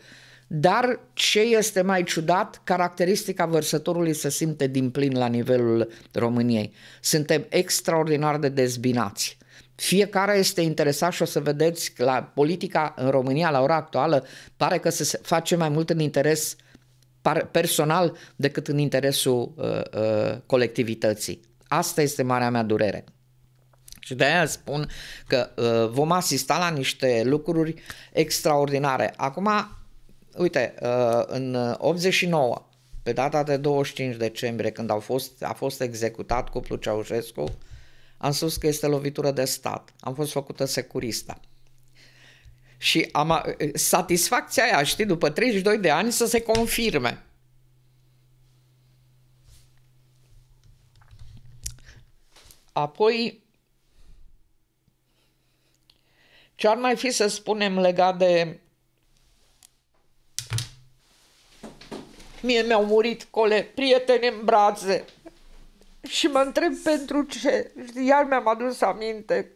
Dar ce este mai ciudat, caracteristica vărsătorului se simte din plin la nivelul României. Suntem extraordinar de dezbinați. Fiecare este interesat și o să vedeți la politica în România la ora actuală pare că se face mai mult în interes personal decât în interesul uh, uh, colectivității. Asta este marea mea durere. Și de aia spun că uh, vom asista la niște lucruri extraordinare. Acum, uite, uh, în 89, pe data de 25 decembrie, când au fost, a fost executat cuplul Ceaușescu, am spus că este lovitură de stat. Am fost făcută securista. Și am, uh, satisfacția aia, știi, după 32 de ani să se confirme. Apoi, Ce ar mai fi să spunem legat de... Mie mi-au murit cole, prieteni în brațe. Și mă întreb pentru ce. Iar mi-am adus aminte.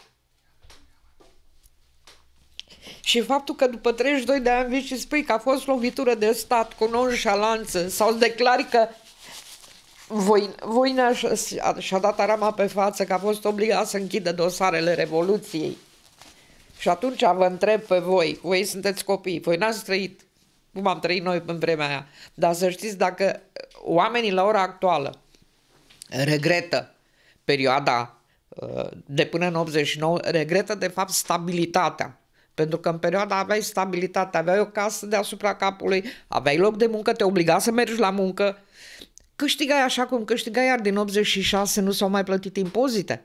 Și faptul că după 32 de ani vii și spui că a fost lovitură de stat cu nonșalanță sau declari că Voina și-a dat arama pe față că a fost obligat să închidă dosarele Revoluției. Și atunci vă întreb pe voi, voi sunteți copii, voi n-ați trăit cum am trăit noi în vremea aia, dar să știți dacă oamenii la ora actuală regretă perioada uh, de până în 89, regretă de fapt stabilitatea. Pentru că în perioada aveai stabilitate, aveai o casă deasupra capului, aveai loc de muncă, te obliga să mergi la muncă, câștigai așa cum câștigai, iar din 86 nu s-au mai plătit impozite.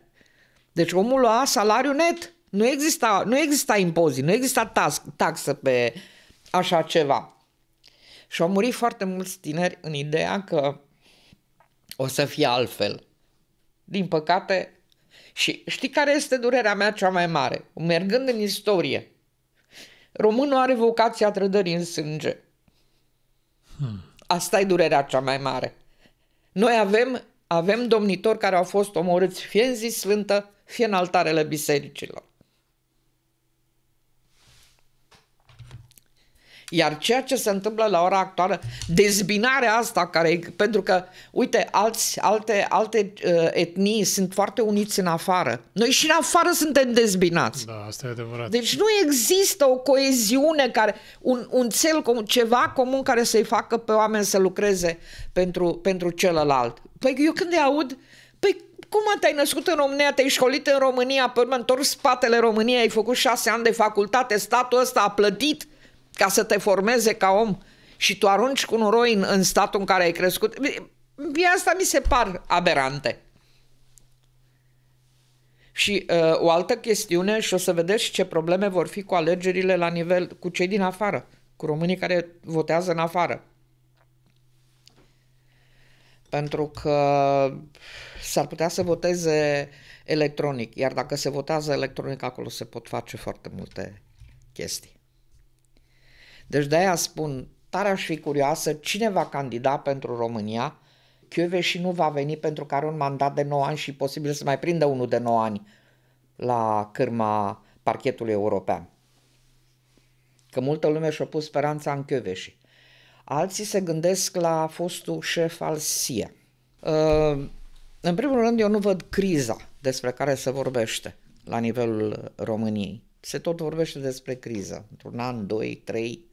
Deci omul lua salariu net nu exista, nu exista impozit, nu exista tax, taxă pe așa ceva. Și au murit foarte mulți tineri în ideea că o să fie altfel. Din păcate, și știi care este durerea mea cea mai mare? Mergând în istorie, românul are vocația trădării în sânge. Hmm. Asta e durerea cea mai mare. Noi avem, avem domnitori care au fost omorâți fie în zi sfântă, fie în altarele bisericilor. Iar ceea ce se întâmplă la ora actuală, dezbinarea asta care, pentru că, uite, alți, alte, alte uh, etnii sunt foarte uniți în afară. Noi și în afară suntem dezbinați. Da, asta e adevărat. Deci nu există o coeziune care, un, un cel, comun, ceva comun care să-i facă pe oameni să lucreze pentru, pentru celălalt. Păi eu când îi aud, păi cum te-ai născut în România, te-ai școlit în România, pe urmă întors spatele României, ai făcut șase ani de facultate, statul ăsta a plătit, ca să te formeze ca om și tu arunci cu noroi în, în statul în care ai crescut. Mie asta mi se par aberante. Și uh, o altă chestiune, și o să vedeți ce probleme vor fi cu alegerile la nivel cu cei din afară, cu românii care votează în afară. Pentru că s-ar putea să voteze electronic, iar dacă se votează electronic, acolo se pot face foarte multe chestii. Deci de aia spun, tare aș fi curioasă cine va candida pentru România. și nu va veni pentru că are un mandat de 9 ani și posibil să mai prindă unul de 9 ani la cârma parchetului european. Că multă lume și-a pus speranța în Chioveși. Alții se gândesc la fostul șef al SIE. Uh, în primul rând, eu nu văd criza despre care se vorbește la nivelul României. Se tot vorbește despre criză, într-un an, doi, trei,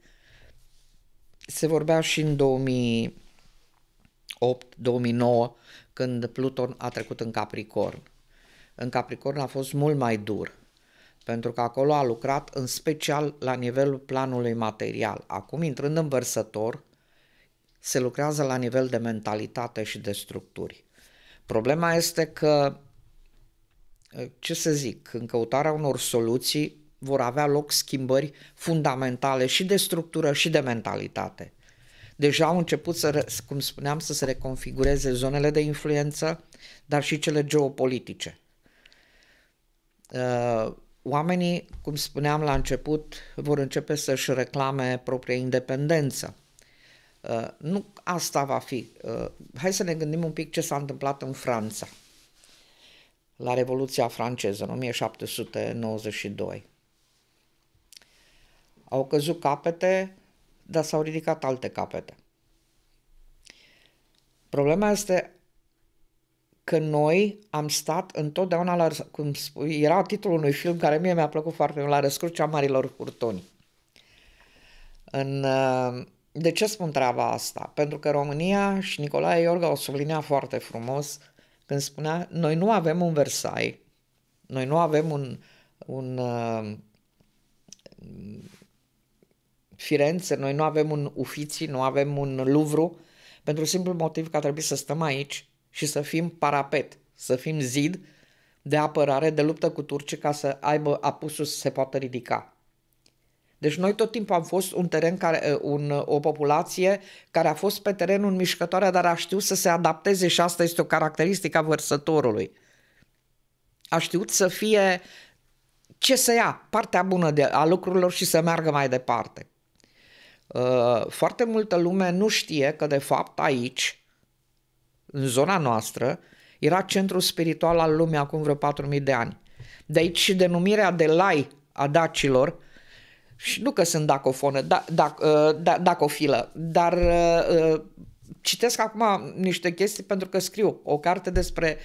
se vorbea și în 2008-2009 când Pluton a trecut în Capricorn. În Capricorn a fost mult mai dur, pentru că acolo a lucrat în special la nivelul planului material. Acum, intrând în vărsător, se lucrează la nivel de mentalitate și de structuri. Problema este că, ce să zic, în căutarea unor soluții, vor avea loc schimbări fundamentale și de structură și de mentalitate. Deja au început să, cum spuneam, să se reconfigureze zonele de influență, dar și cele geopolitice. Uh, oamenii, cum spuneam la început, vor începe să-și reclame propria independență. Uh, nu asta va fi. Uh, hai să ne gândim un pic ce s-a întâmplat în Franța la Revoluția franceză în 1792. Au căzut capete, dar s-au ridicat alte capete. Problema este că noi am stat întotdeauna la, cum spui, era titlul unui film care mie mi-a plăcut foarte mult, la răscrucea marilor furtuni. În, uh, de ce spun treaba asta? Pentru că România și Nicolae Iorga o sublinea foarte frumos când spunea, noi nu avem un Versailles, noi nu avem un, un uh, Firenze, noi nu avem un Ufiții, nu avem un Luvru, pentru simplu motiv că a trebuit să stăm aici și să fim parapet, să fim zid de apărare, de luptă cu turcii ca să aibă apusul să se poată ridica. Deci noi tot timpul am fost un teren care, uh, un, uh, o populație care a fost pe terenul în mișcătoare, dar a știut să se adapteze și asta este o caracteristică a vărsătorului. A știut să fie ce să ia, partea bună de, a lucrurilor și să meargă mai departe. Uh, foarte multă lume nu știe că de fapt aici, în zona noastră, era centrul spiritual al lumii acum vreo 4000 de ani. De aici și denumirea de lai a dacilor, și nu că sunt dacofonă, da, da, uh, da, dacofilă, dar uh, citesc acum niște chestii pentru că scriu o carte despre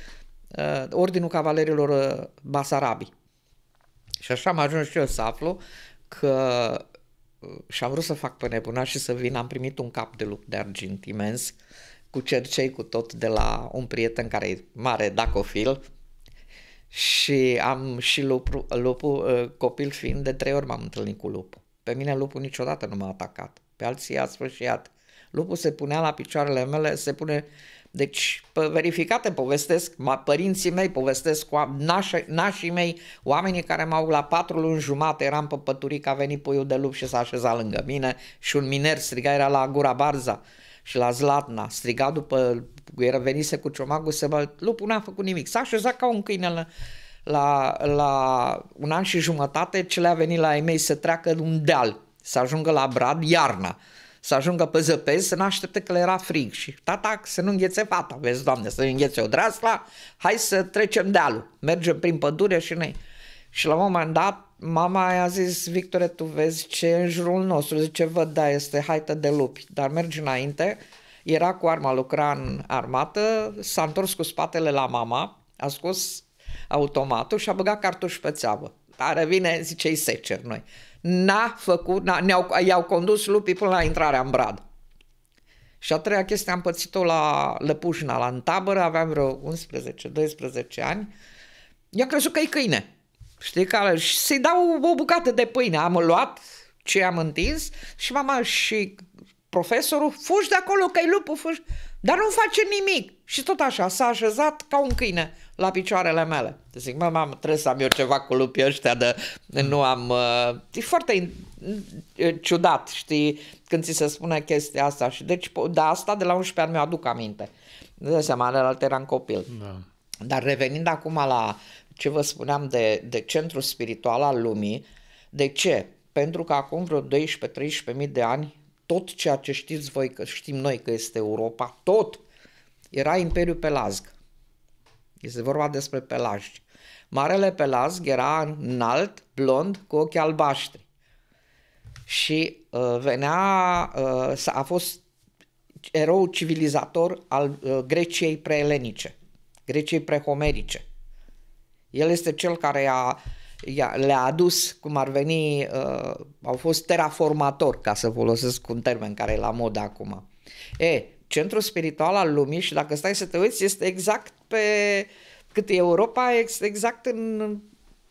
Ordinul Cavalerilor Basarabi. Și așa am ajuns și eu să aflu că Uh, și am vrut să fac pe nebuna și să vin, am primit un cap de lup de argint imens cu cercei cu tot de la un prieten care e mare dacofil și am și lupul, lupul uh, copil fiind, de trei ori m-am întâlnit cu lupul. Pe mine lupul niciodată nu m-a atacat, pe alții a sfârșit Lupul se punea la picioarele mele, se pune... Deci, verificate povestesc, părinții mei povestesc, nașa, nașii mei, oamenii care m-au la patru luni jumate, eram pe păturic, a venit puiul de lup și s-a așezat lângă mine și un miner striga, era la Gura Barza și la Zlatna, striga după, era venise cu ciomagul, se bă, lupul n-a făcut nimic, s-a așezat ca un câine la, la, la un an și jumătate, ce le-a venit la ei mei să treacă un deal, să ajungă la brad iarna să ajungă pe zăpezi, să nu aștepte că le era frig și tata să nu înghețe fata, vezi doamne, să nu înghețe drasla, hai să trecem dealul, mergem prin pădure și noi. Și la un moment dat mama i-a zis, Victore, tu vezi ce în jurul nostru, zice, văd, da, este haită de lupi, dar mergi înainte, era cu arma, lucra în armată, s-a întors cu spatele la mama, a scos automatul și a băgat cartuș pe țeavă. Dar vine, zice, îi secer noi. N-a făcut, n-a, ne-au, i-au condus lupii până la intrarea în brad. Și a treia chestie am pățit-o la Lăpușna, la în tabără, aveam vreo 11-12 ani. Eu am crezut că e câine. Știi, că se să-i dau o bucată de pâine. Am luat ce am întins și mama și profesorul, fugi de acolo că e lupul, fugi. Dar nu face nimic. Și tot așa, s-a așezat ca un câine la picioarele mele. Zic, mă, mamă, trebuie să am eu ceva cu lupii ăștia de mm. nu am... Uh, e foarte ciudat, știi, când ți se spune chestia asta. Și deci, da, asta de la 11 ani mi-aduc aminte. Nu dai seama, la eram copil. Da. Dar revenind acum la ce vă spuneam de, de centru spiritual al lumii, de ce? Pentru că acum vreo 12-13 mii de ani, tot ceea ce știți voi, că știm noi că este Europa, tot era Imperiul Pelasg. Este vorba despre pelași. Marele Pelasg era înalt, blond, cu ochi albaștri. Și uh, venea, uh, a fost erou civilizator al uh, Greciei preelenice, Greciei prehomerice. El este cel care a, i-a, le-a adus, cum ar veni, uh, au fost terraformator, ca să folosesc un termen care e la mod acum. E, centru spiritual al lumii și dacă stai să te uiți, este exact pe cât e Europa, este exact în,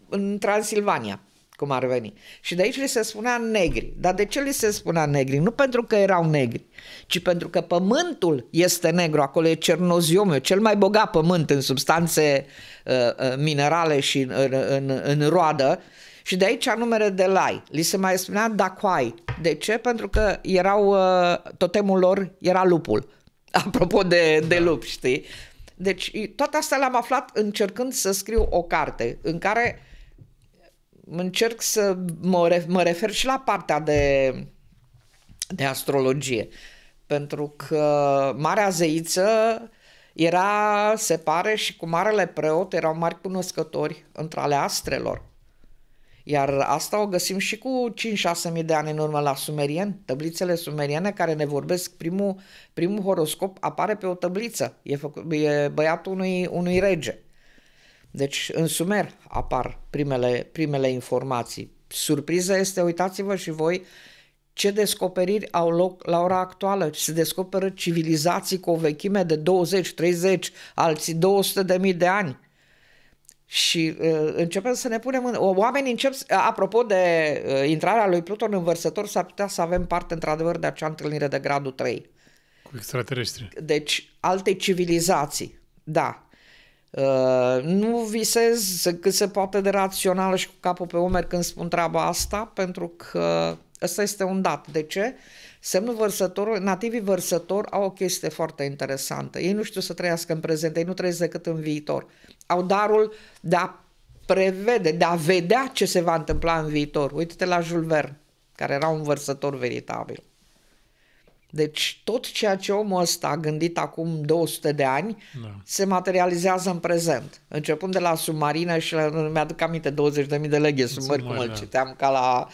în Transilvania, cum ar veni. Și de aici li se spunea negri. Dar de ce li se spunea negri? Nu pentru că erau negri, ci pentru că pământul este negru, acolo e cernoziomul, cel mai bogat pământ în substanțe uh, uh minerale și în, în, în roadă, uh, și de aici numere de lai. Li se mai spunea dacoai. De ce? Pentru că erau, uh, totemul lor era lupul. (laughs) Apropo de, de lup, știi? Deci toate astea le-am aflat încercând să scriu o carte în care încerc să mă, ref, mă refer și la partea de, de astrologie. Pentru că Marea Zeiță era, se pare, și cu Marele Preot erau mari cunoscători între ale astrelor. Iar asta o găsim și cu 5-6 mii de ani în urmă la sumerien, tăblițele sumeriene care ne vorbesc, primul, primul horoscop apare pe o tăbliță, e, făcut, e băiatul unui, unui rege. Deci în sumer apar primele, primele informații. Surpriza este, uitați-vă și voi, ce descoperiri au loc la ora actuală. Se descoperă civilizații cu o vechime de 20, 30, alții 200 de mii de ani. Și uh, începem să ne punem în... Oamenii încep, apropo de uh, intrarea lui Pluton în vărsător, s-ar putea să avem parte într-adevăr de acea întâlnire de gradul 3. Cu extraterestri. Deci, alte civilizații, da. Uh, nu visez cât se poate de rațional și cu capul pe umeri când spun treaba asta, pentru că ăsta este un dat. De ce? Semnul vărsătorului, nativii vărsători au o chestie foarte interesantă. Ei nu știu să trăiască în prezent, ei nu trăiesc decât în viitor au darul de a prevede, de a vedea ce se va întâmpla în viitor. Uite-te la Jules Verne, care era un vărsător veritabil. Deci tot ceea ce omul ăsta a gândit acum 200 de ani da. se materializează în prezent. Începând de la submarină și la, mi-aduc aminte 20.000 de leghe submări, cum îl citeam ca la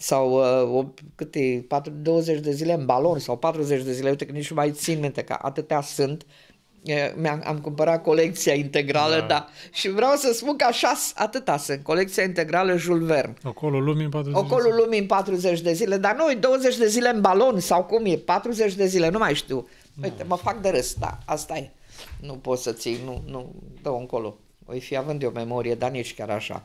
sau uh, o, câte, 4, 20 de zile în balon sau 40 de zile, uite că nici nu mai țin minte că atâtea sunt uh, mi-am, am cumpărat colecția integrală, da. da. Și vreau să spun că așa, atâta sunt, colecția integrală Jules Verne. Ocolul lumii în 40 Ocolul de lumii în 40 de zile, dar noi 20 de zile în balon sau cum e, 40 de zile, nu mai știu. Uite, da. mă fac de râs, da, asta e. Nu poți să ții, nu, nu, dă încolo. Oi fi având eu memorie, dar nici chiar așa.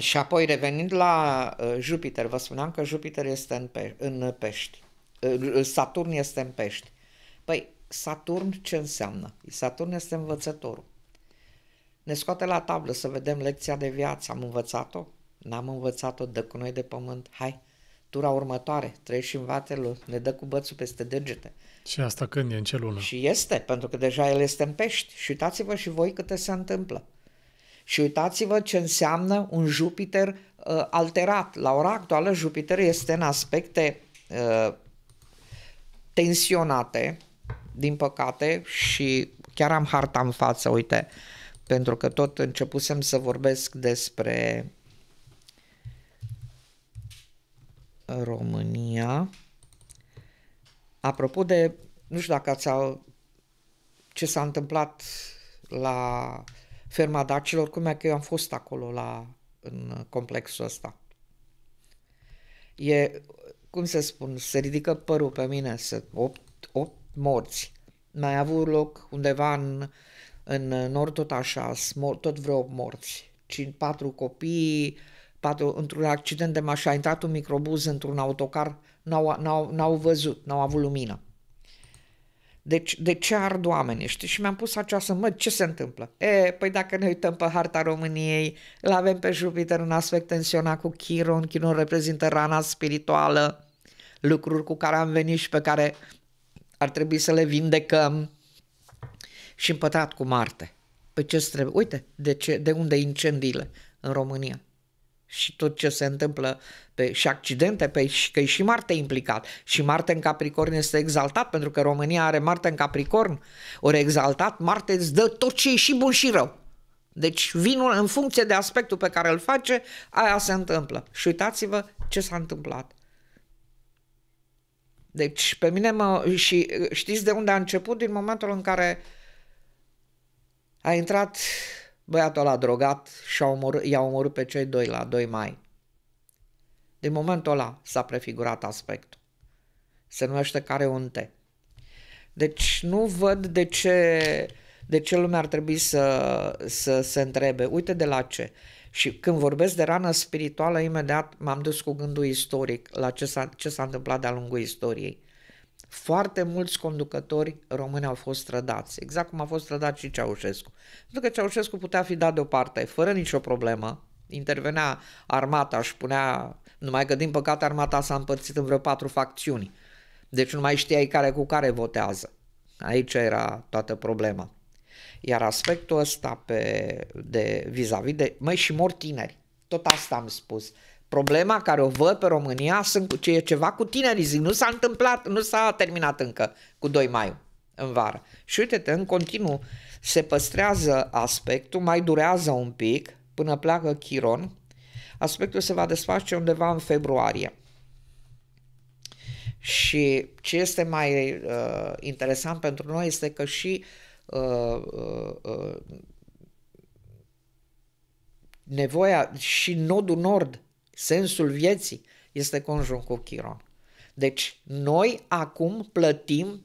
Și apoi revenind la uh, Jupiter, vă spuneam că Jupiter este în, pe- în pești. Uh, Saturn este în pești. Păi, Saturn ce înseamnă? Saturn este învățătorul. Ne scoate la tablă să vedem lecția de viață. Am învățat-o? N-am învățat-o, dă cu noi de pământ. Hai, tura următoare, Trei și învatelul, ne dă cu bățul peste degete. Și asta când e? În ce lună? Și este, pentru că deja el este în pești. Și uitați-vă și voi câte se întâmplă. Și uitați-vă ce înseamnă un Jupiter uh, alterat. La ora actuală, Jupiter este în aspecte uh, tensionate, din păcate, și chiar am harta în față, uite, pentru că tot începusem să vorbesc despre România. Apropo de, nu știu dacă ați au, ce s-a întâmplat la ferma dacilor, cum e că eu am fost acolo la, în complexul ăsta. E, cum să spun, se ridică părul pe mine, să 8, 8 morți. Mai a avut loc undeva în, în nord tot așa, tot vreo morți, morți. Patru copii, patru, într-un accident de mașină, a intrat un microbuz într-un autocar, n-au, n-au, n-au văzut, n-au avut lumină. Deci, de ce ard oamenii, știi? Și mi-am pus această, mă, ce se întâmplă? E, păi dacă ne uităm pe harta României, îl avem pe Jupiter în aspect tensionat cu Chiron, Chiron reprezintă rana spirituală, lucruri cu care am venit și pe care ar trebui să le vindecăm și împătat cu Marte. Pe păi ce trebuie? Uite, de, ce, de unde incendiile în România și tot ce se întâmplă pe, și accidente, pe, și că e și Marte implicat. Și Marte în Capricorn este exaltat, pentru că România are Marte în Capricorn. Ori exaltat, Marte îți dă tot ce e și bun și rău. Deci vinul, în funcție de aspectul pe care îl face, aia se întâmplă. Și uitați-vă ce s-a întâmplat. Deci pe mine mă... Și știți de unde a început? Din momentul în care a intrat băiatul ăla drogat și a omor, i-a omorât pe cei doi la 2 mai. Din momentul ăla s-a prefigurat aspectul. Se numește care unte. Deci nu văd de ce, de ce lumea ar trebui să, să se întrebe. Uite de la ce. Și când vorbesc de rană spirituală, imediat m-am dus cu gândul istoric la ce s-a, ce s-a întâmplat de-a lungul istoriei. Foarte mulți conducători români au fost strădați, exact cum a fost strădat și Ceaușescu. Pentru că Ceaușescu putea fi dat deoparte, fără nicio problemă, intervenea armata și punea, numai că din păcate armata s-a împărțit în vreo patru facțiuni. Deci nu mai știai care cu care votează. Aici era toată problema. Iar aspectul ăsta pe, de vis-a-vis de, măi, și mor tineri. Tot asta am spus. Problema care o văd pe România sunt, ce e ceva cu tinerii, zic, nu s-a întâmplat, nu s-a terminat încă cu 2 mai în vară. Și uite-te, în continuu se păstrează aspectul, mai durează un pic până pleacă Chiron, aspectul se va desface undeva în februarie. Și ce este mai uh, interesant pentru noi este că și uh, uh, uh, nevoia și nodul nord, sensul vieții, este conjunct cu Chiron. Deci noi acum plătim,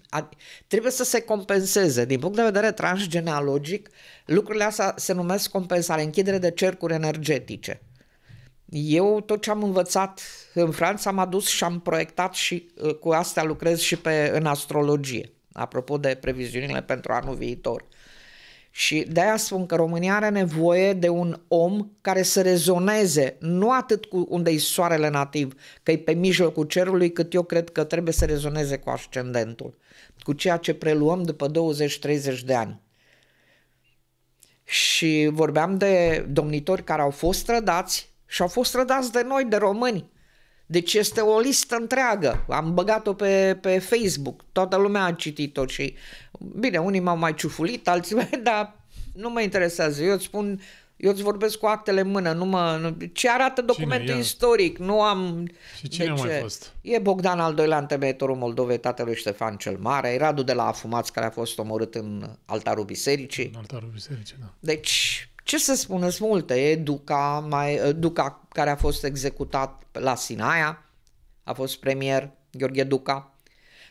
trebuie să se compenseze. Din punct de vedere transgenealogic, lucrurile astea se numesc compensare, închidere de cercuri energetice. Eu tot ce am învățat în Franța m-a dus și am proiectat și uh, cu asta lucrez și pe, în astrologie apropo de previziunile pentru anul viitor. Și de aia spun că România are nevoie de un om care să rezoneze, nu atât cu unde e soarele nativ, că e pe mijlocul cerului, cât eu cred că trebuie să rezoneze cu ascendentul, cu ceea ce preluăm după 20-30 de ani. Și vorbeam de domnitori care au fost strădați și au fost strădați de noi, de români, deci este o listă întreagă. Am băgat-o pe, pe Facebook. Toată lumea a citit-o și... Bine, unii m-au mai ciufulit, alții... (laughs) Dar nu mă interesează. Eu îți spun... Eu îți vorbesc cu actele în mână, nu mă... Ce arată documentul cine, istoric? Nu am... Și cine deci, mai fost? E Bogdan al doilea întemeitorul Moldovei, tatălui Ștefan cel Mare, e Radu de la Afumați, care a fost omorât în altarul bisericii. În altarul bisericii, da. Deci, ce să spun, sunt multe, e Duca, mai, Duca care a fost executat la Sinaia, a fost premier Gheorghe Duca.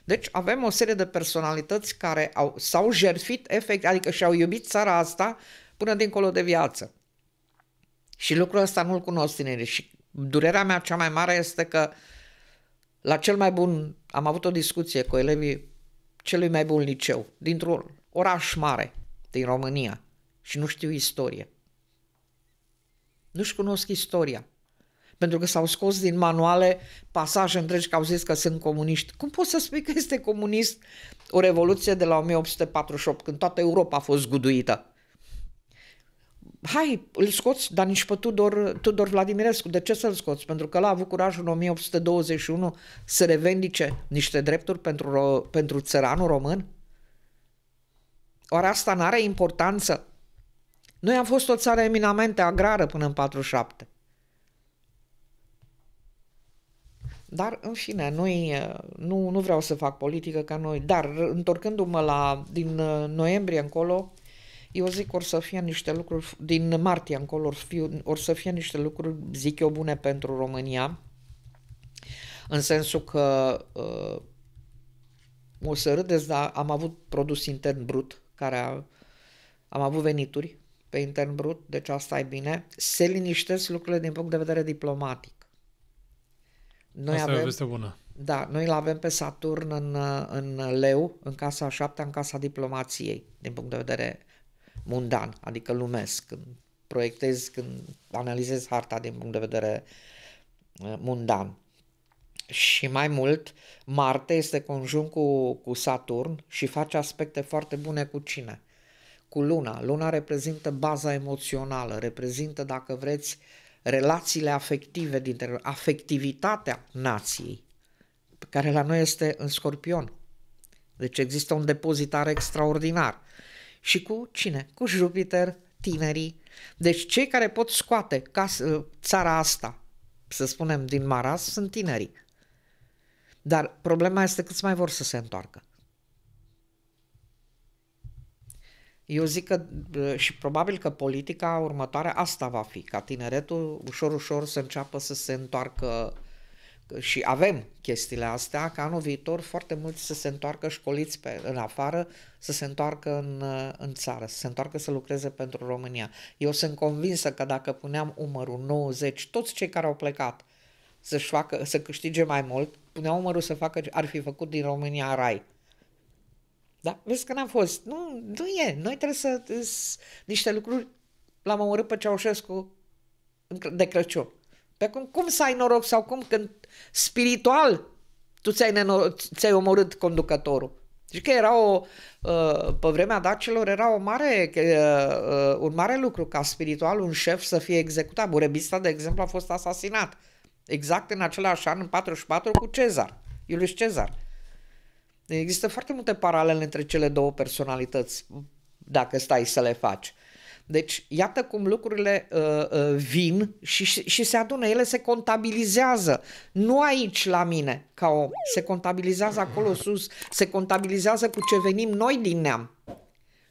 Deci avem o serie de personalități care au, s-au jertfit efect, adică și-au iubit țara asta până dincolo de viață. Și lucrul ăsta nu-l cunosc tinerii și durerea mea cea mai mare este că la cel mai bun, am avut o discuție cu elevii celui mai bun liceu, dintr-un oraș mare din România, și nu știu istorie. Nu-și cunosc istoria. Pentru că s-au scos din manuale pasaje întregi că au zis că sunt comuniști. Cum poți să spui că este comunist o revoluție de la 1848, când toată Europa a fost guduită? hai, îl scoți, dar nici pe Tudor, Tudor Vladimirescu, de ce să-l scoți? Pentru că l-a avut curajul în 1821 să revendice niște drepturi pentru, pentru țăranul român? Oare asta nu are importanță? Noi am fost o țară eminamente agrară până în 47. Dar, în fine, noi, eh, nu, nu vreau să fac politică ca noi, dar întorcându-mă la din eh, noiembrie încolo, eu zic or să fie niște lucruri, din martie încolo, or, fi, or să fie niște lucruri, zic eu, bune pentru România, în sensul că uh, o să râdeți, dar am avut produs intern brut, care a, am avut venituri pe intern brut, deci asta e bine, se liniștesc lucrurile din punct de vedere diplomatic. Noi asta avem, e o veste bună. Da, noi îl avem pe Saturn în, în Leu, în casa a șaptea, în casa diplomației, din punct de vedere mundan, adică lumesc, când proiectez, când analizez harta din punct de vedere uh, mundan. Și mai mult, Marte este conjunct cu, cu Saturn și face aspecte foarte bune cu cine? cu luna. Luna reprezintă baza emoțională, reprezintă, dacă vreți, relațiile afective dintre afectivitatea nației, pe care la noi este în scorpion. Deci există un depozitar extraordinar. Și cu cine? Cu Jupiter, tinerii. Deci cei care pot scoate casă, țara asta, să spunem, din maras, sunt tinerii. Dar problema este câți mai vor să se întoarcă. Eu zic că și probabil că politica următoare asta va fi, ca tineretul ușor, ușor să înceapă să se întoarcă și avem chestiile astea, ca anul viitor foarte mulți să se întoarcă școliți pe, în afară, să se întoarcă în, în țară, să se întoarcă să lucreze pentru România. Eu sunt convinsă că dacă puneam umărul 90, toți cei care au plecat să-și facă, să câștige mai mult, puneau umărul să facă, ar fi făcut din România rai. Da? Vezi că n-am fost. Nu, nu e. Noi trebuie să... Niște lucruri l-am omorât pe Ceaușescu de Crăciun. Pe cum, cum să ai noroc sau cum când spiritual tu ți-ai, nenor- ți-ai omorât conducătorul? Și deci că era o, uh, pe vremea dacilor era o mare, uh, uh, un mare lucru ca spiritual un șef să fie executat. Burebista, de exemplu, a fost asasinat exact în același an, în 44, cu Cezar, Iulius Cezar. Există foarte multe paralele între cele două personalități, dacă stai să le faci. Deci, iată cum lucrurile uh, uh, vin și, și se adună, ele se contabilizează. Nu aici la mine, ca om. Se contabilizează acolo sus, se contabilizează cu ce venim noi din neam.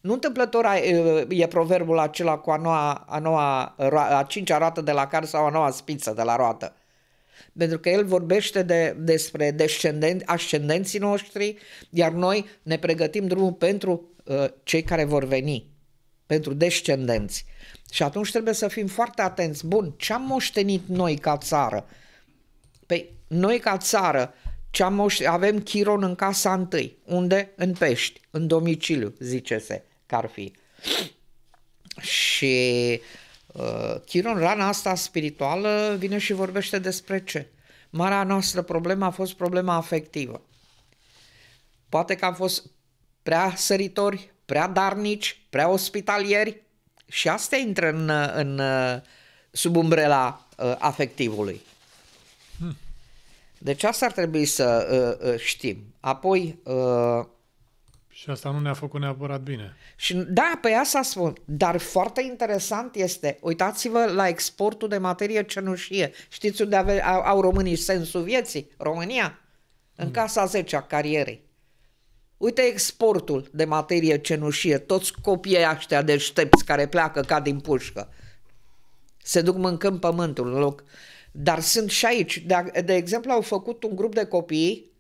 Nu întâmplător uh, e proverbul acela cu a noua, a, noua, a cincea roată de la car sau a noua spiță de la roată. Pentru că el vorbește de, despre descenden, ascendenții noștri, iar noi ne pregătim drumul pentru uh, cei care vor veni, pentru descendenți. Și atunci trebuie să fim foarte atenți. Bun, ce am moștenit noi ca țară? Păi, noi ca țară ce am moștenit? avem chiron în casa întâi. Unde? În Pești, în domiciliu, zice se, că ar fi. Și uh, Uh, Chiron, rana asta spirituală vine și vorbește despre ce? Marea noastră problemă a fost problema afectivă. Poate că am fost prea săritori, prea darnici, prea ospitalieri și asta intră în, în sub umbrela uh, afectivului. Hmm. Deci asta ar trebui să uh, știm. Apoi, și asta nu ne-a făcut neapărat bine. Și da, pe asta spun. Dar foarte interesant este, uitați-vă la exportul de materie cenușie. Știți unde ave, au, au românii sensul vieții? România. În mm. casa 10 a carierei. Uite exportul de materie cenușie. Toți copiii ăștia deștepți care pleacă ca din pușcă. Se duc mâncând pământul în loc. Dar sunt și aici. De, de exemplu, au făcut un grup de copii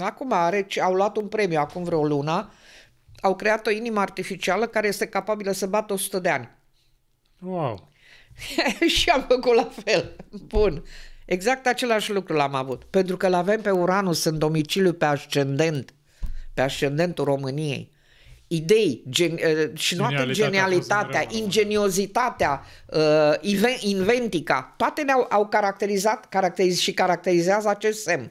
acum are, au luat un premiu acum vreo lună au creat o inimă artificială care este capabilă să bată 100 de ani. Wow! (laughs) și am făcut la fel. Bun. Exact același lucru l-am avut. Pentru că l-avem pe Uranus în domiciliu pe ascendent, pe ascendentul României. Idei gen, uh, și toată genialitatea, ingeniozitatea, uh, inventica, toate ne-au au caracterizat caracteriz, și caracterizează acest semn.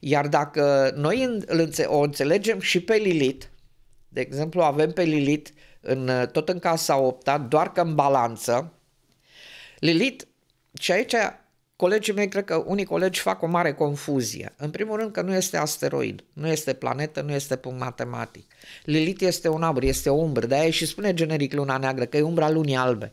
Iar dacă noi îl o înțelegem și pe Lilith, de exemplu, avem pe Lilith în, uh, tot în casa 8 doar că în balanță. Lilith, și aici colegii mei, cred că unii colegi fac o mare confuzie. În primul rând că nu este asteroid, nu este planetă, nu este punct matematic. Lilith este un abr, este o umbră, de-aia și spune generic luna neagră, că e umbra lunii albe.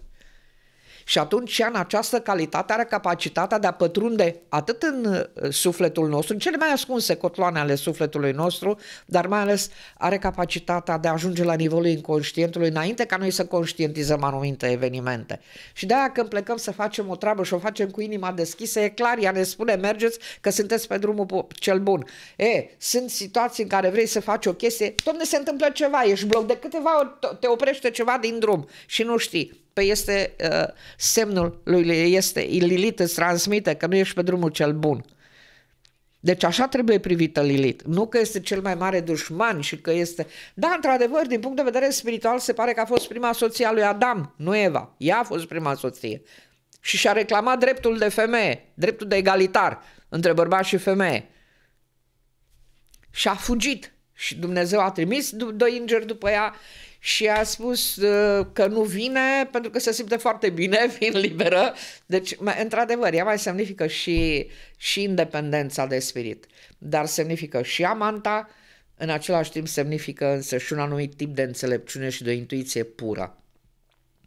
Și atunci ea în această calitate are capacitatea de a pătrunde atât în uh, sufletul nostru, în cele mai ascunse cotloane ale sufletului nostru, dar mai ales are capacitatea de a ajunge la nivelul inconștientului înainte ca noi să conștientizăm anumite evenimente. Și de aia când plecăm să facem o treabă și o facem cu inima deschisă, e clar, ea ne spune mergeți că sunteți pe drumul cel bun. E, sunt situații în care vrei să faci o chestie, ne se întâmplă ceva, ești bloc, de câteva ori te oprește ceva din drum și nu știi Păi este uh, semnul lui este Lilith îți transmite că nu ești pe drumul cel bun. Deci așa trebuie privită Lilith. Nu că este cel mai mare dușman și că este... Da, într-adevăr, din punct de vedere spiritual, se pare că a fost prima soție a lui Adam, nu Eva. Ea a fost prima soție. Și și-a reclamat dreptul de femeie, dreptul de egalitar între bărbați și femeie. Și a fugit. Și Dumnezeu a trimis doi îngeri după ea și a spus uh, că nu vine pentru că se simte foarte bine (laughs) fiind liberă. Deci, într-adevăr, ea mai semnifică și, și independența de spirit, dar semnifică și amanta, în același timp semnifică însă și un anumit tip de înțelepciune și de intuiție pură.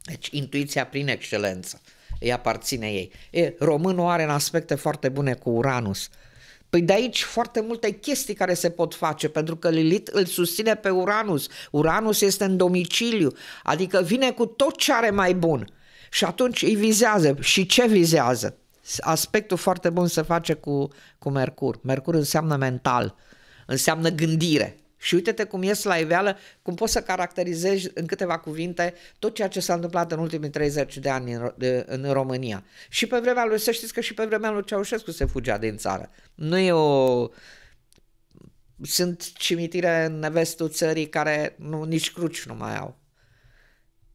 Deci intuiția prin excelență îi aparține ei. E, românul are în aspecte foarte bune cu Uranus, Păi de aici foarte multe chestii care se pot face, pentru că Lilith îl susține pe Uranus. Uranus este în domiciliu, adică vine cu tot ce are mai bun. Și atunci îi vizează. Și ce vizează? Aspectul foarte bun se face cu, cu Mercur. Mercur înseamnă mental, înseamnă gândire. Și uite-te cum ies la iveală, cum poți să caracterizezi în câteva cuvinte tot ceea ce s-a întâmplat în ultimii 30 de ani în, de, în România. Și pe vremea lui, să știți că și pe vremea lui Ceaușescu se fugea din țară. Nu e o... Sunt cimitire în nevestul țării care nu, nici cruci nu mai au.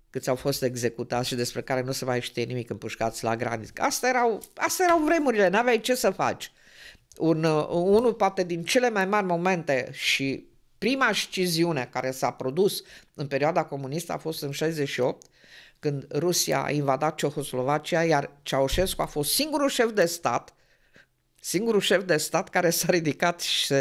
Câți au fost executați și despre care nu se mai știe nimic împușcați la granit. Asta erau, asta erau vremurile, n-aveai ce să faci. Un, uh, unul poate din cele mai mari momente și Prima sciziune care s-a produs în perioada comunistă a fost în 68, când Rusia a invadat Cehoslovacia, iar Ceaușescu a fost singurul șef de stat, singurul șef de stat care s-a ridicat și,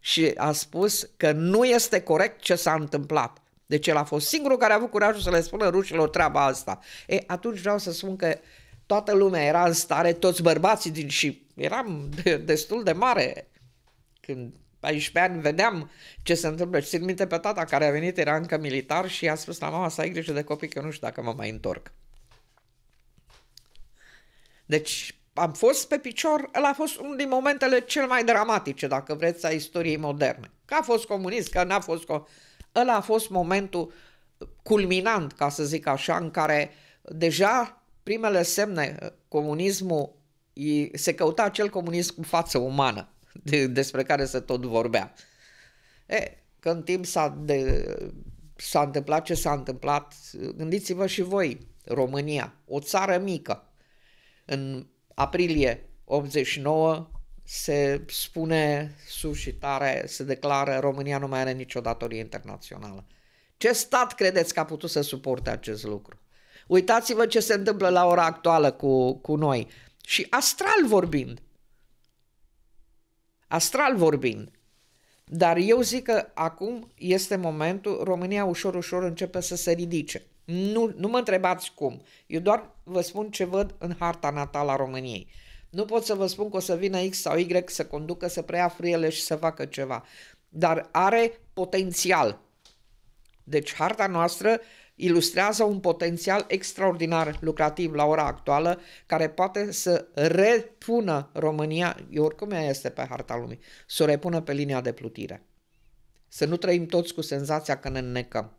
și a spus că nu este corect ce s-a întâmplat. Deci el a fost singurul care a avut curajul să le spună rușilor treaba asta. E, atunci vreau să spun că toată lumea era în stare, toți bărbații din și eram de, destul de mare când 14 ani, vedeam ce se întâmplă. Și țin minte pe tata care a venit, era încă militar și a spus la mama să ai grijă de copii, că nu știu dacă mă mai întorc. Deci am fost pe picior, el a fost unul din momentele cel mai dramatice, dacă vreți, a istoriei moderne. Că a fost comunist, că n-a fost... Com... Ăla a fost momentul culminant, ca să zic așa, în care deja primele semne comunismul se căuta acel comunism cu față umană de, despre care se tot vorbea. E, că în timp s-a, de, s-a întâmplat ce s-a întâmplat, gândiți-vă și voi, România, o țară mică. În aprilie 89 se spune sus și tare, se declară România nu mai are nicio datorie internațională. Ce stat credeți că a putut să suporte acest lucru? Uitați-vă ce se întâmplă la ora actuală cu, cu noi. Și astral vorbind, astral vorbind. Dar eu zic că acum este momentul, România ușor, ușor începe să se ridice. Nu, nu mă întrebați cum, eu doar vă spun ce văd în harta natală a României. Nu pot să vă spun că o să vină X sau Y să conducă, să preia friele și să facă ceva, dar are potențial. Deci harta noastră uh, ilustrează un potențial extraordinar lucrativ la ora actuală care poate să repună România, oricum ea este pe harta lumii, să o repună pe linia de plutire. Să nu trăim toți cu senzația că ne înnecăm.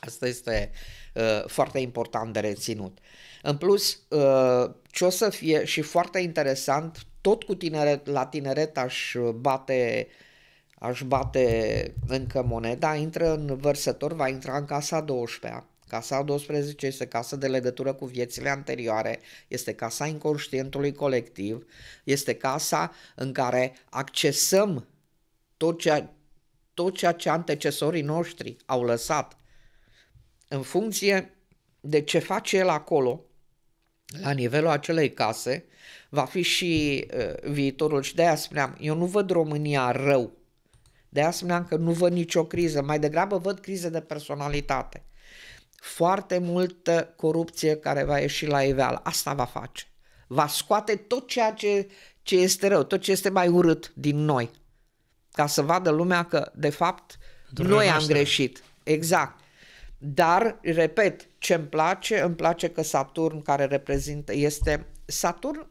Asta este uh, foarte important de reținut. În plus, uh, ce o să fie și foarte interesant, tot cu tineret, la tineret aș bate uh, aș bate încă moneda, intră în vărsător, va intra în casa 12-a. Casa 12 este casa de legătură cu viețile anterioare, este casa inconștientului colectiv, este casa în care accesăm tot ceea, tot ceea ce antecesorii noștri au lăsat. În funcție de ce face el acolo, la nivelul acelei case, va fi și uh, viitorul. Și de aia spuneam, eu nu văd România rău de aia spuneam că nu văd nicio criză, mai degrabă văd crize de personalitate. Foarte multă corupție care va ieși la iveală. Asta va face. Va scoate tot ceea ce, ce este rău, tot ce este mai urât din noi. Ca să vadă lumea că, de fapt, Dumnezeu noi am greșit. Exact. Dar, repet, ce îmi place, îmi place că Saturn care reprezintă este Saturn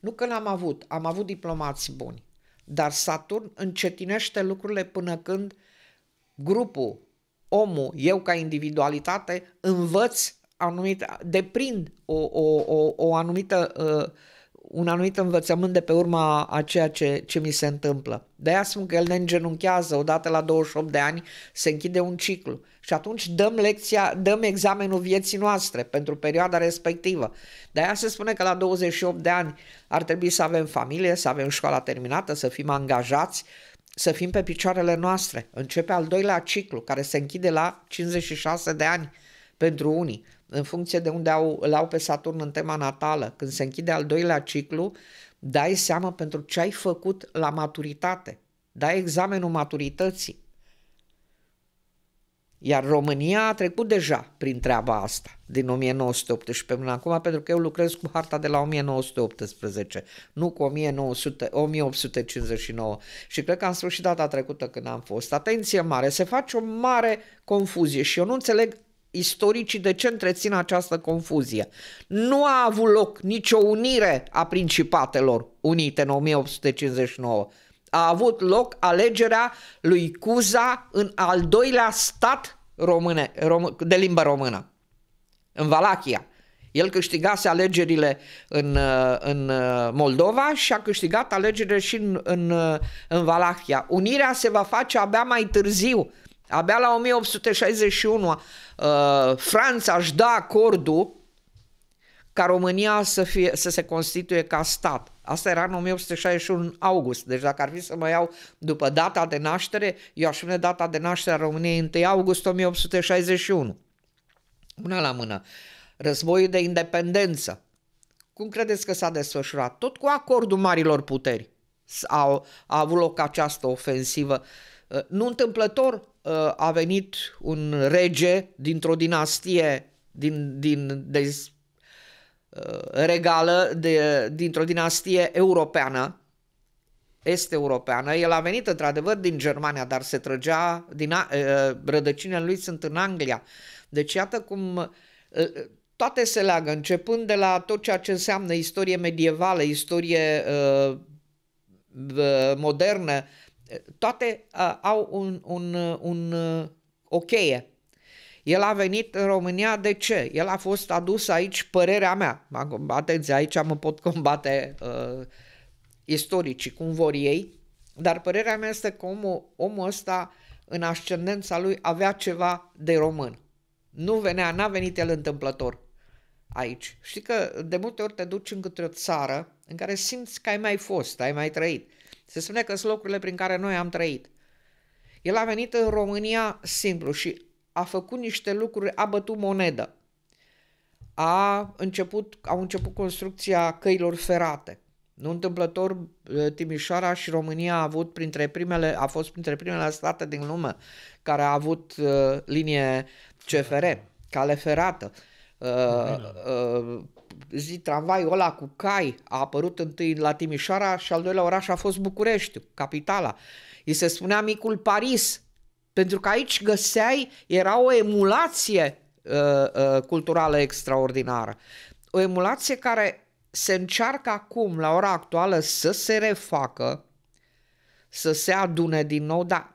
nu că l-am avut, am avut diplomați buni. Dar Saturn încetinește lucrurile până când grupul, omul, eu ca individualitate, învăț anumite, deprind o, o, o, o anumită uh, un anumit învățământ de pe urma a ceea ce, ce mi se întâmplă. De aia spun că el ne îngenunchează odată la 28 de ani, se închide un ciclu și atunci dăm lecția, dăm examenul vieții noastre pentru perioada respectivă. De aia se spune că la 28 de ani ar trebui să avem familie, să avem școala terminată, să fim angajați, să fim pe picioarele noastre. Începe al doilea ciclu care se închide la 56 de ani pentru unii în funcție de unde au, îl au pe Saturn în tema natală. Când se închide al doilea ciclu, dai seama pentru ce ai făcut la maturitate. Dai examenul maturității. Iar România a trecut deja prin treaba asta din 1918 până acum, pentru că eu lucrez cu harta de la 1918, nu cu 1900, 1859. Și cred că am spus și data trecută când am fost. Atenție mare, se face o mare confuzie și eu nu înțeleg istoricii de ce întrețin această confuzie? Nu a avut loc nicio unire a principatelor unite în 1859. A avut loc alegerea lui Cuza în al doilea stat române, rom- de limbă română, în Valachia. El câștigase alegerile în, uh, în uh, Moldova și a câștigat alegerile și în, în, uh, în Valahia. Unirea se va face abia mai târziu, Abia la 1861 uh, Franța își da acordul ca România să, fie, să se constituie ca stat. Asta era în 1861 august. Deci dacă ar fi să mă iau după data de naștere, eu aș pune data de naștere a României 1 august 1861. Una la mână. Războiul de independență. Cum credeți că s-a desfășurat? Tot cu acordul marilor puteri a, a avut loc această ofensivă. Uh, nu întâmplător, Uh, a venit un rege dintr-o dinastie din, din, de, uh, regală de, dintr-o dinastie europeană, este europeană. El a venit într-adevăr din Germania, dar se trăgea, din, uh, rădăcinile lui sunt în Anglia. Deci iată cum toate se leagă, începând de la tot ceea ce înseamnă istorie medievală, istorie uh, modernă, toate uh, au un, un, uh, un, uh, o cheie. El a venit în România de ce? El a fost adus aici, părerea mea. Atenție, aici mă pot combate uh, istoricii cum vor ei, dar părerea mea este că omul, omul ăsta, în ascendența lui, avea ceva de român. Nu venea, n-a venit el întâmplător aici. Știi că de multe ori te duci în câte o țară în care simți că ai mai fost, ai mai trăit. Se spune că sunt locurile prin care noi am trăit. El a venit în România simplu și a făcut niște lucruri, a bătut monedă. A început, au început construcția căilor ferate. Nu întâmplător, Timișoara și România a avut printre primele, a fost printre primele state din lume care a avut uh, linie CFR, cale ferată. Uh, uh, zi tramvaiul ăla cu cai a apărut întâi la Timișoara și al doilea oraș a fost București, capitala. I se spunea micul Paris, pentru că aici găseai, era o emulație uh, uh, culturală extraordinară. O emulație care se încearcă acum, la ora actuală, să se refacă, să se adune din nou, dar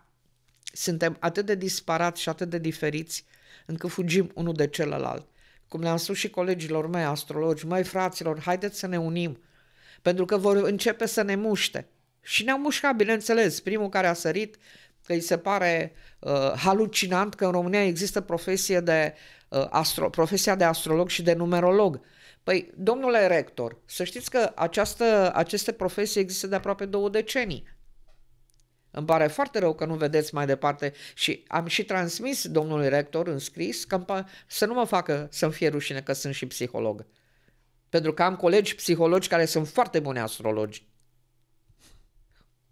suntem atât de disparați și atât de diferiți încât fugim unul de celălalt cum le-am spus și colegilor mei astrologi, mai fraților, haideți să ne unim, pentru că vor începe să ne muște. Și ne-au mușcat, bineînțeles, primul care a sărit, că îi se pare uh, halucinant că în România există profesie de, uh, astro, profesia de astrolog și de numerolog. Păi, domnule rector, să știți că această, aceste profesii există de aproape două decenii. Îmi pare foarte rău că nu vedeți mai departe și am și transmis domnului rector în scris că să nu mă facă să-mi fie rușine că sunt și psiholog. Pentru că am colegi psihologi care sunt foarte buni astrologi.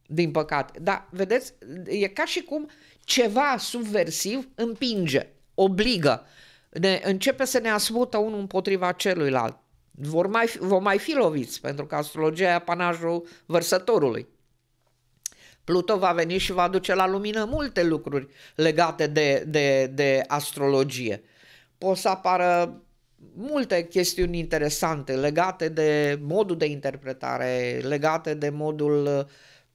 Din păcate. Dar, vedeți, e ca și cum ceva subversiv împinge, obligă. Ne, începe să ne asmută unul împotriva celuilalt. Vor mai, vor mai fi loviți, pentru că astrologia e apanajul vărsătorului. Pluto va veni și va duce la lumină multe lucruri legate de, de, de astrologie. Pot să apară multe chestiuni interesante legate de modul de interpretare, legate de modul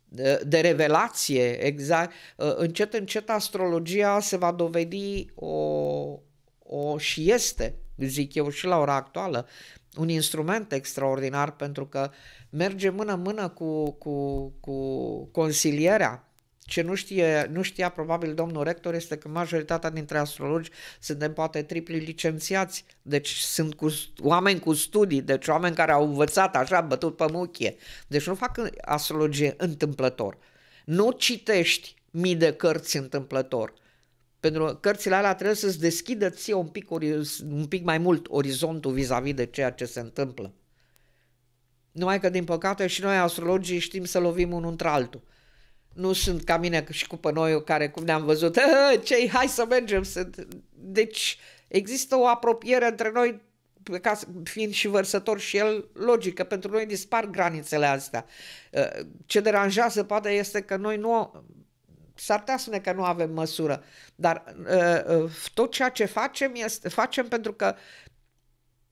de, de revelație, exact. Încet, încet astrologia se va dovedi o, o și este, zic eu și la ora actuală, un instrument extraordinar pentru că merge mână-mână cu, cu, cu consilierea. Ce nu, știe, nu știa probabil domnul rector este că majoritatea dintre astrologi suntem poate tripli licențiați, deci sunt cu, oameni cu studii, deci oameni care au învățat așa, bătut pe muchie. Deci nu fac astrologie întâmplător. Nu citești mii de cărți întâmplător pentru că cărțile alea trebuie să-ți deschidă ție un pic, un pic mai mult orizontul vis-a-vis de ceea ce se întâmplă. Numai că, din păcate, și noi astrologii știm să lovim unul între altul. Nu sunt ca mine și cu pănoiul care, cum ne-am văzut, cei, hai să mergem. Să... Deci există o apropiere între noi, ca fiind și vărsător și el, logică. Pentru noi dispar granițele astea. Ă, ce deranjează, poate, este că noi nu s-ar putea ne că nu avem măsură, dar uh, uh, tot ceea ce facem, este, facem pentru că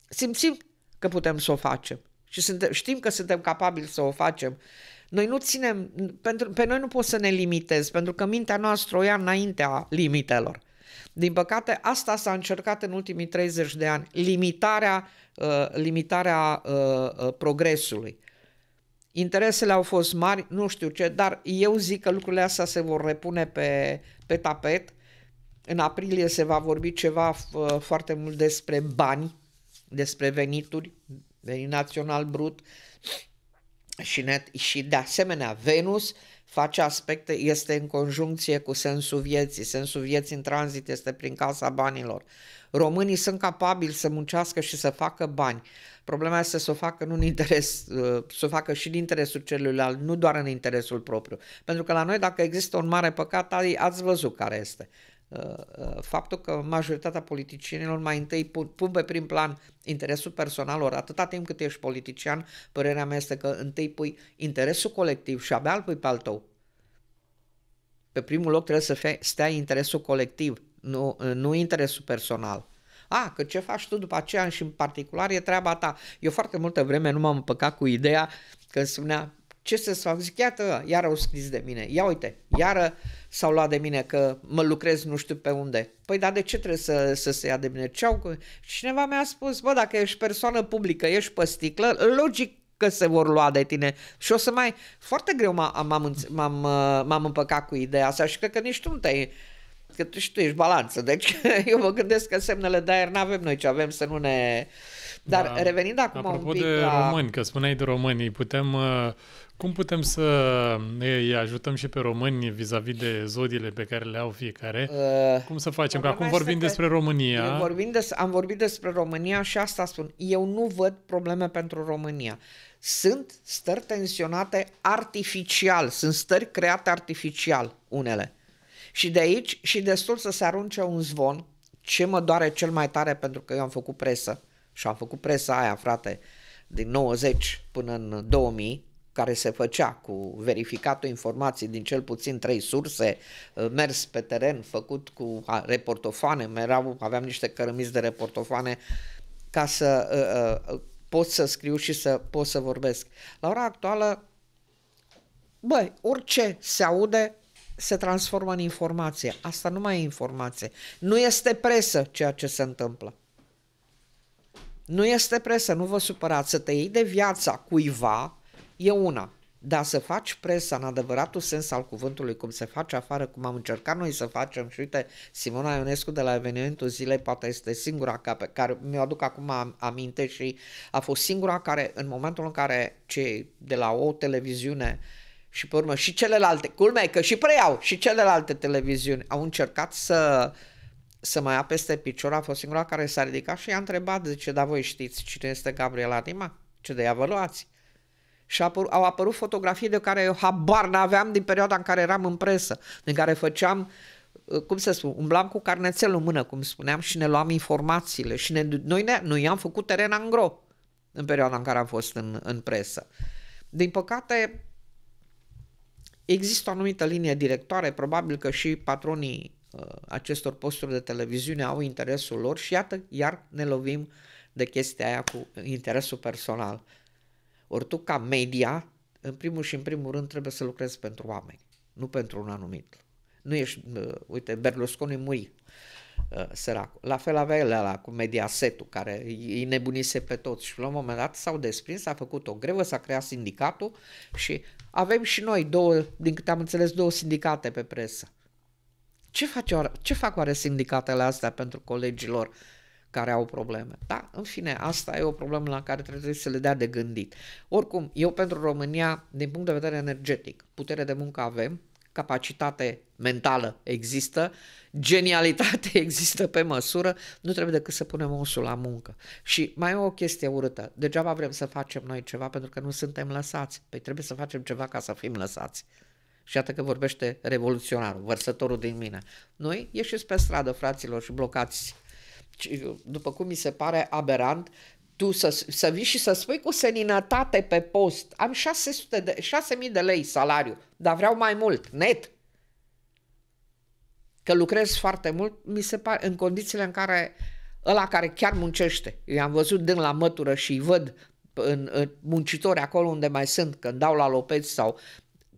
simțim că putem să o facem și suntem, știm că suntem capabili să o facem. Noi nu ținem, pentru, pe noi nu poți să ne limitezi, pentru că mintea noastră o ia înaintea limitelor. Din păcate, asta s-a încercat în ultimii 30 de ani, limitarea, uh, limitarea uh, uh progresului. Interesele au fost mari, nu știu ce, dar eu zic că lucrurile astea se vor repune pe, pe tapet. În aprilie se va vorbi ceva foarte mult despre bani, despre venituri, venit național brut și net. Și de asemenea, Venus face aspecte, este în conjuncție cu sensul vieții. Sensul vieții în tranzit este prin casa banilor. Românii sunt capabili să muncească și să facă bani. Problema este să o facă în interes, uh, să o facă și în interesul celuilalt, nu doar în interesul propriu. Pentru că la noi, dacă există un mare păcat, ați văzut care este. Uh, uh, faptul că majoritatea politicienilor mai întâi pun, pun pe prim plan interesul personal, ori atâta timp cât ești politician, părerea mea este că întâi pui interesul colectiv și abia îl pui pe al tău. Pe primul loc trebuie să stea interesul colectiv, nu, nu interesul personal. A, că ce faci tu după aceea și în particular e treaba ta. Eu foarte multă vreme nu m-am împăcat cu ideea că îmi spunea ce să fac? Zic, iată, iar au scris de mine, ia uite, iară s-au luat de mine că mă lucrez nu știu pe unde. Păi dar de ce trebuie să, să se ia de mine? Ce au... Cineva mi-a spus, bă, dacă ești persoană publică, ești pe sticlă, logic că se vor lua de tine și o să mai... Foarte greu m-am, m-am, m-am, m-am împăcat cu ideea asta și cred că nici tu nu te-ai Că tu și tu ești balanță, deci (laughs) eu mă gândesc că semnele de aer n-avem noi ce avem să nu ne... Dar da, revenind acum apropo un pic de la... români, că spuneai de români, putem, uh, cum putem să îi ajutăm și pe români vis-a-vis de zodiile pe care le au fiecare? Uh, cum să facem? Că acum vorbim despre România. Vorbim des, am vorbit despre România și asta spun. Eu nu văd probleme pentru România. Sunt stări tensionate artificial, sunt stări create artificial unele și de aici și destul să se arunce un zvon, ce mă doare cel mai tare pentru că eu am făcut presă și am făcut presa aia, frate, din 90 până în 2000, care se făcea cu verificatul informații din cel puțin trei surse, eh, mers pe teren, făcut cu reportofane, mereu aveam niște cărămizi de reportofane ca să uh, uh, pot să scriu și să pot să vorbesc. La ora actuală, băi, orice se aude, se transformă în informație. Asta nu mai e informație. Nu este presă ceea ce se întâmplă. Nu este presă, nu vă supărați. Să te iei de viața cuiva e una. Dar să faci presa în adevăratul sens al cuvântului, cum se face afară, cum am încercat noi să facem și uite, Simona Ionescu de la evenimentul zilei poate este singura ca pe care mi-o aduc acum aminte și a fost singura care în momentul în care cei de la o televiziune uh, și pe urmă și celelalte, culmea că și preiau și celelalte televiziuni au încercat să, să mai ia peste picior, a fost singura care s-a ridicat și i-a întrebat, zice, da voi știți cine este Gabriela Dima? Ce de ea vă luați? Și apăr- au apărut fotografii de care eu habar n-aveam din perioada în care eram în presă, din care făceam, cum să spun, umblam cu carnețelul în mână, cum spuneam, și ne luam informațiile. Și ne, noi, ne, noi am făcut teren angro în perioada în care am fost în, în presă. Din păcate, Există o anumită linie directoare, probabil că și patronii uh, acestor posturi de televiziune au interesul lor și iată, iar ne lovim de chestia aia cu interesul personal. Ori tu, ca media, în primul și în primul rând trebuie să lucrezi pentru oameni, nu pentru un anumit. Nu ești, uh, uite, Berlusconi muri Uh, săracul. La fel avea el ăla cu mediasetul, care îi nebunise pe toți și la un moment dat s-au desprins, s-a făcut o grevă, s-a creat sindicatul și avem și noi două, din câte am înțeles, două sindicate pe presă. Ce, face oare, ce fac oare sindicatele astea pentru colegilor care au probleme? Da, în fine, asta e o problemă la care trebuie să le dea de gândit. Oricum, eu pentru România, din punct de vedere energetic, putere de muncă avem, capacitate mentală există, genialitate (laughs) există pe măsură, nu trebuie decât să punem osul la muncă. Și mai e o chestie urâtă, degeaba vrem să facem noi ceva pentru că nu suntem lăsați. Păi trebuie să facem ceva ca să fim lăsați. Și iată că vorbește revoluționarul, vărsătorul din mine. Noi ieșiți pe stradă, fraților, și blocați după cum mi se pare aberant tu să, să vii și să spui cu seninătate pe post, am 600 de, 6.000 de lei salariu, dar vreau mai mult, net. Că lucrez foarte mult, mi se pare, în condițiile în care ăla care chiar muncește, eu am văzut din la mătură și îi văd în, în muncitori acolo unde mai sunt, când dau la lopeți sau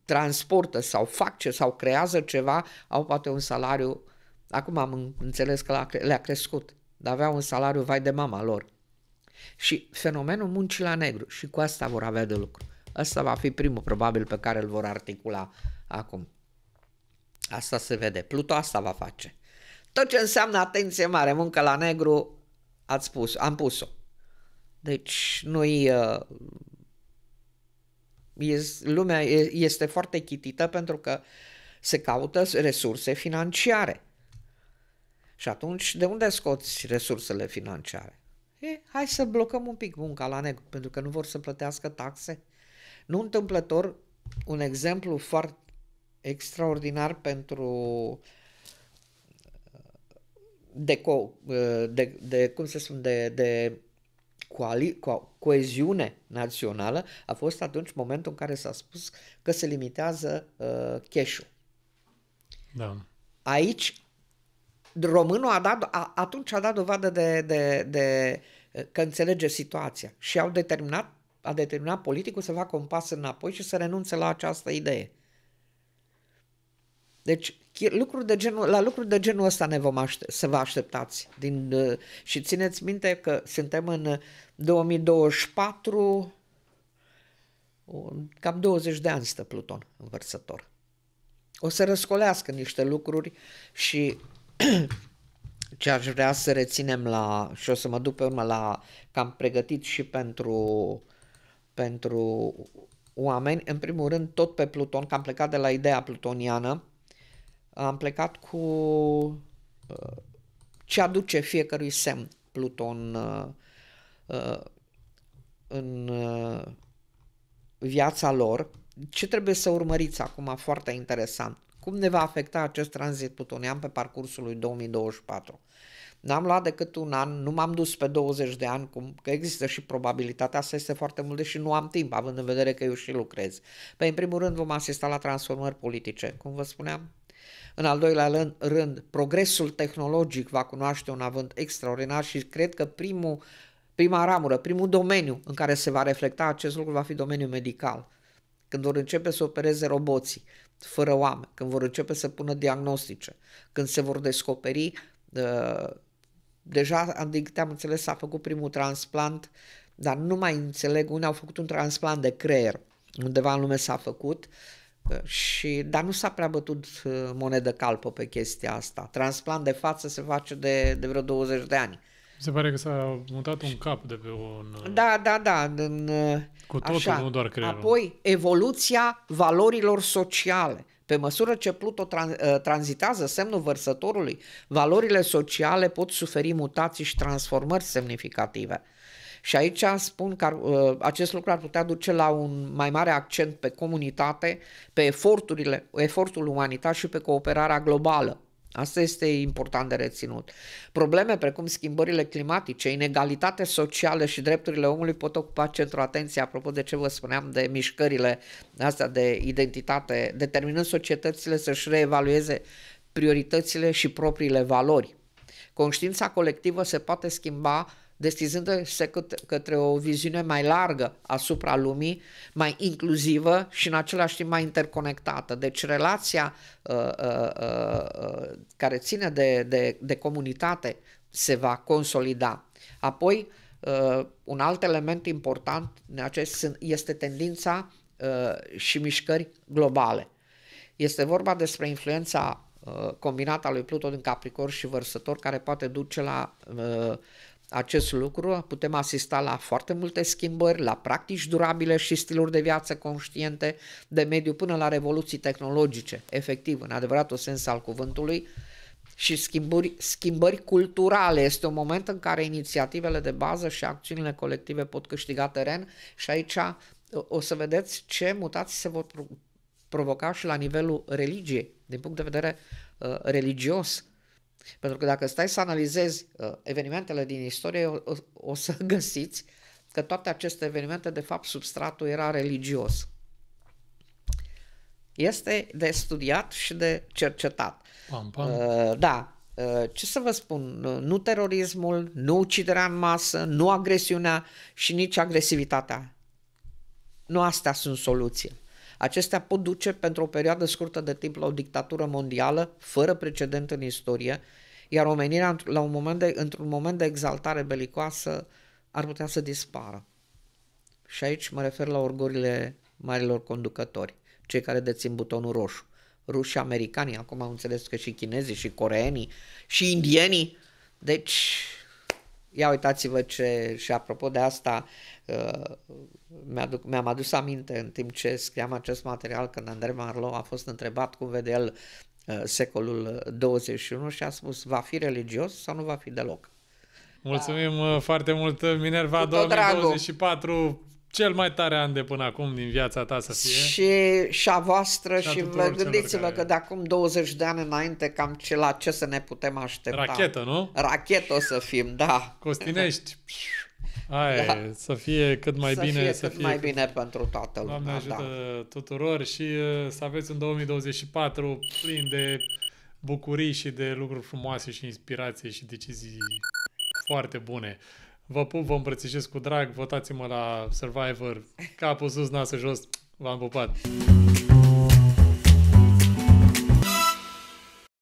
transportă sau fac ce sau creează ceva, au poate un salariu, acum am înțeles că le-a crescut, dar aveau un salariu vai de mama lor și fenomenul muncii la negru și cu asta vor avea de lucru. Asta va fi primul probabil pe care îl vor articula acum. Asta se vede. Pluto asta va face. Tot ce înseamnă atenție mare, muncă la negru, ați spus, am pus-o. Deci noi uh, lumea este foarte chitită pentru că se caută resurse financiare. Și atunci, de unde scoți resursele financiare? E, hai să blocăm un pic munca la negru, pentru că nu vor să plătească taxe. Nu întâmplător, un exemplu foarte extraordinar pentru uh, de, co, uh, de, de cum se spune, de, de coali, co, coeziune națională a fost atunci momentul în care s-a spus că se limitează uh, cash-ul. Da. Aici românul a dat, a, atunci a dat dovadă de, de, de că înțelege situația și au determinat, a determinat politicul să facă un pas înapoi și să renunțe la această idee. Deci, lucruri de genul, la lucruri de genul ăsta ne vom aștept, să vă așteptați. Din, uh, și țineți minte că suntem în 2024, uh, cam 20 de ani stă Pluton învărsător. O să răscolească niște lucruri și (clears throat) ce aș vrea să reținem la, și o să mă duc pe urmă la, că am pregătit și pentru, pentru oameni, în primul rând tot pe Pluton, că am plecat de la ideea plutoniană, am plecat cu uh, ce aduce fiecărui semn Pluton uh, uh, în viața lor, ce trebuie să urmăriți acum, foarte interesant. Cum ne va afecta acest tranzit plutonian pe parcursul lui 2024? N-am luat decât un an, nu m-am dus pe 20 de ani, cum, că există și probabilitatea, asta este foarte mult, deși nu am timp, având în vedere că eu și lucrez. Păi, în primul rând, vom asista la transformări politice, cum vă spuneam. În al doilea rând, progresul tehnologic va cunoaște un avânt extraordinar și cred că primul, prima ramură, primul domeniu în care se va reflecta acest lucru va fi domeniul medical când vor începe să opereze roboții, fără oameni, când vor începe să pună diagnostice, când se vor descoperi, uh, deja, din câte am înțeles, s-a făcut primul transplant, dar nu mai înțeleg, unde au făcut un transplant de creier, undeva în lume s-a făcut, uh, și, dar nu s-a prea bătut uh, monedă calpă pe chestia asta. Transplant de față se face de, de vreo 20 de ani se pare că s-a mutat un cap de pe un... Uh, da, da, da. În, uh, cu totul, așa. nu doar creierul. Apoi, evoluția valorilor sociale. Pe măsură ce Pluto tran- uh, tranzitează semnul vărsătorului, valorile sociale pot suferi mutații și transformări semnificative. Și aici spun că ar, acest lucru ar putea duce la un mai mare accent pe comunitate, pe eforturile, efortul umanitar și pe cooperarea globală. Asta este important de reținut. Probleme precum schimbările climatice, inegalitate socială și drepturile omului pot ocupa centrul atenției, apropo de ce vă spuneam de mișcările astea de identitate, determinând societățile să-și reevalueze prioritățile și propriile valori. Conștiința colectivă se poate schimba deschizându-se către o viziune mai largă asupra lumii, mai inclusivă și în același timp mai interconectată. Deci relația uh, uh, uh, care ține de, de, de comunitate se va consolida. Apoi, uh, un alt element important în acest este tendința uh, și mișcări globale. Este vorba despre influența uh, combinată a lui Pluto din Capricorn și Vărsător, care poate duce la uh, acest lucru, putem asista la foarte multe schimbări, la practici durabile și stiluri de viață conștiente de mediu până la revoluții tehnologice, efectiv, în adevăratul sens al cuvântului, și schimbări, schimbări culturale. Este un moment în care inițiativele de bază și acțiunile colective pot câștiga teren și aici o să vedeți ce mutații se vor provoca și la nivelul religiei, din punct de vedere uh, religios pentru că dacă stai să analizezi uh, evenimentele din istorie, o, o, o să (laughs) găsiți că toate aceste evenimente, de fapt, substratul era religios. Este de studiat și de cercetat. Pam, pam. Uh, da. Uh, ce să vă spun, nu terorismul, nu uciderea în masă, nu agresiunea și nici agresivitatea. Nu astea sunt soluții acestea pot duce pentru o perioadă scurtă de timp la o dictatură mondială fără precedent în istorie, iar omenirea la un moment de, într-un moment de exaltare belicoasă ar putea să dispară. Și aici mă refer la orgorile marilor conducători, cei care dețin butonul roșu. Rușii, americanii, acum am înțeles că și chinezii, și coreenii, și indienii. Deci, ia uitați-vă ce, și apropo de asta, Uh, Mi-aduc, mi-am adus aminte în timp ce scriam acest material când Andrei Marlo a fost întrebat cum vede el uh, secolul 21 uh, și a spus va fi religios sau nu va fi deloc. Mulțumim da. foarte mult, Minerva 2024, cel mai tare an de până acum din viața ta să fie. Și, și a voastră și, și vă gândiți-vă care... că de acum 20 de ani înainte cam ce, la ce să ne putem aștepta. Rachetă, nu? Rachetă o să fim, da. Costinești. Aia da. să fie cât mai să bine. Fie să cât fie mai cât... bine pentru toată lumea. Doamne ajută da. tuturor și uh, să aveți un 2024 plin de bucurii și de lucruri frumoase și inspirație și decizii foarte bune. Vă pup, vă îmbrățișez cu drag, votați-mă la Survivor, capul sus, nasă jos, v-am pupat!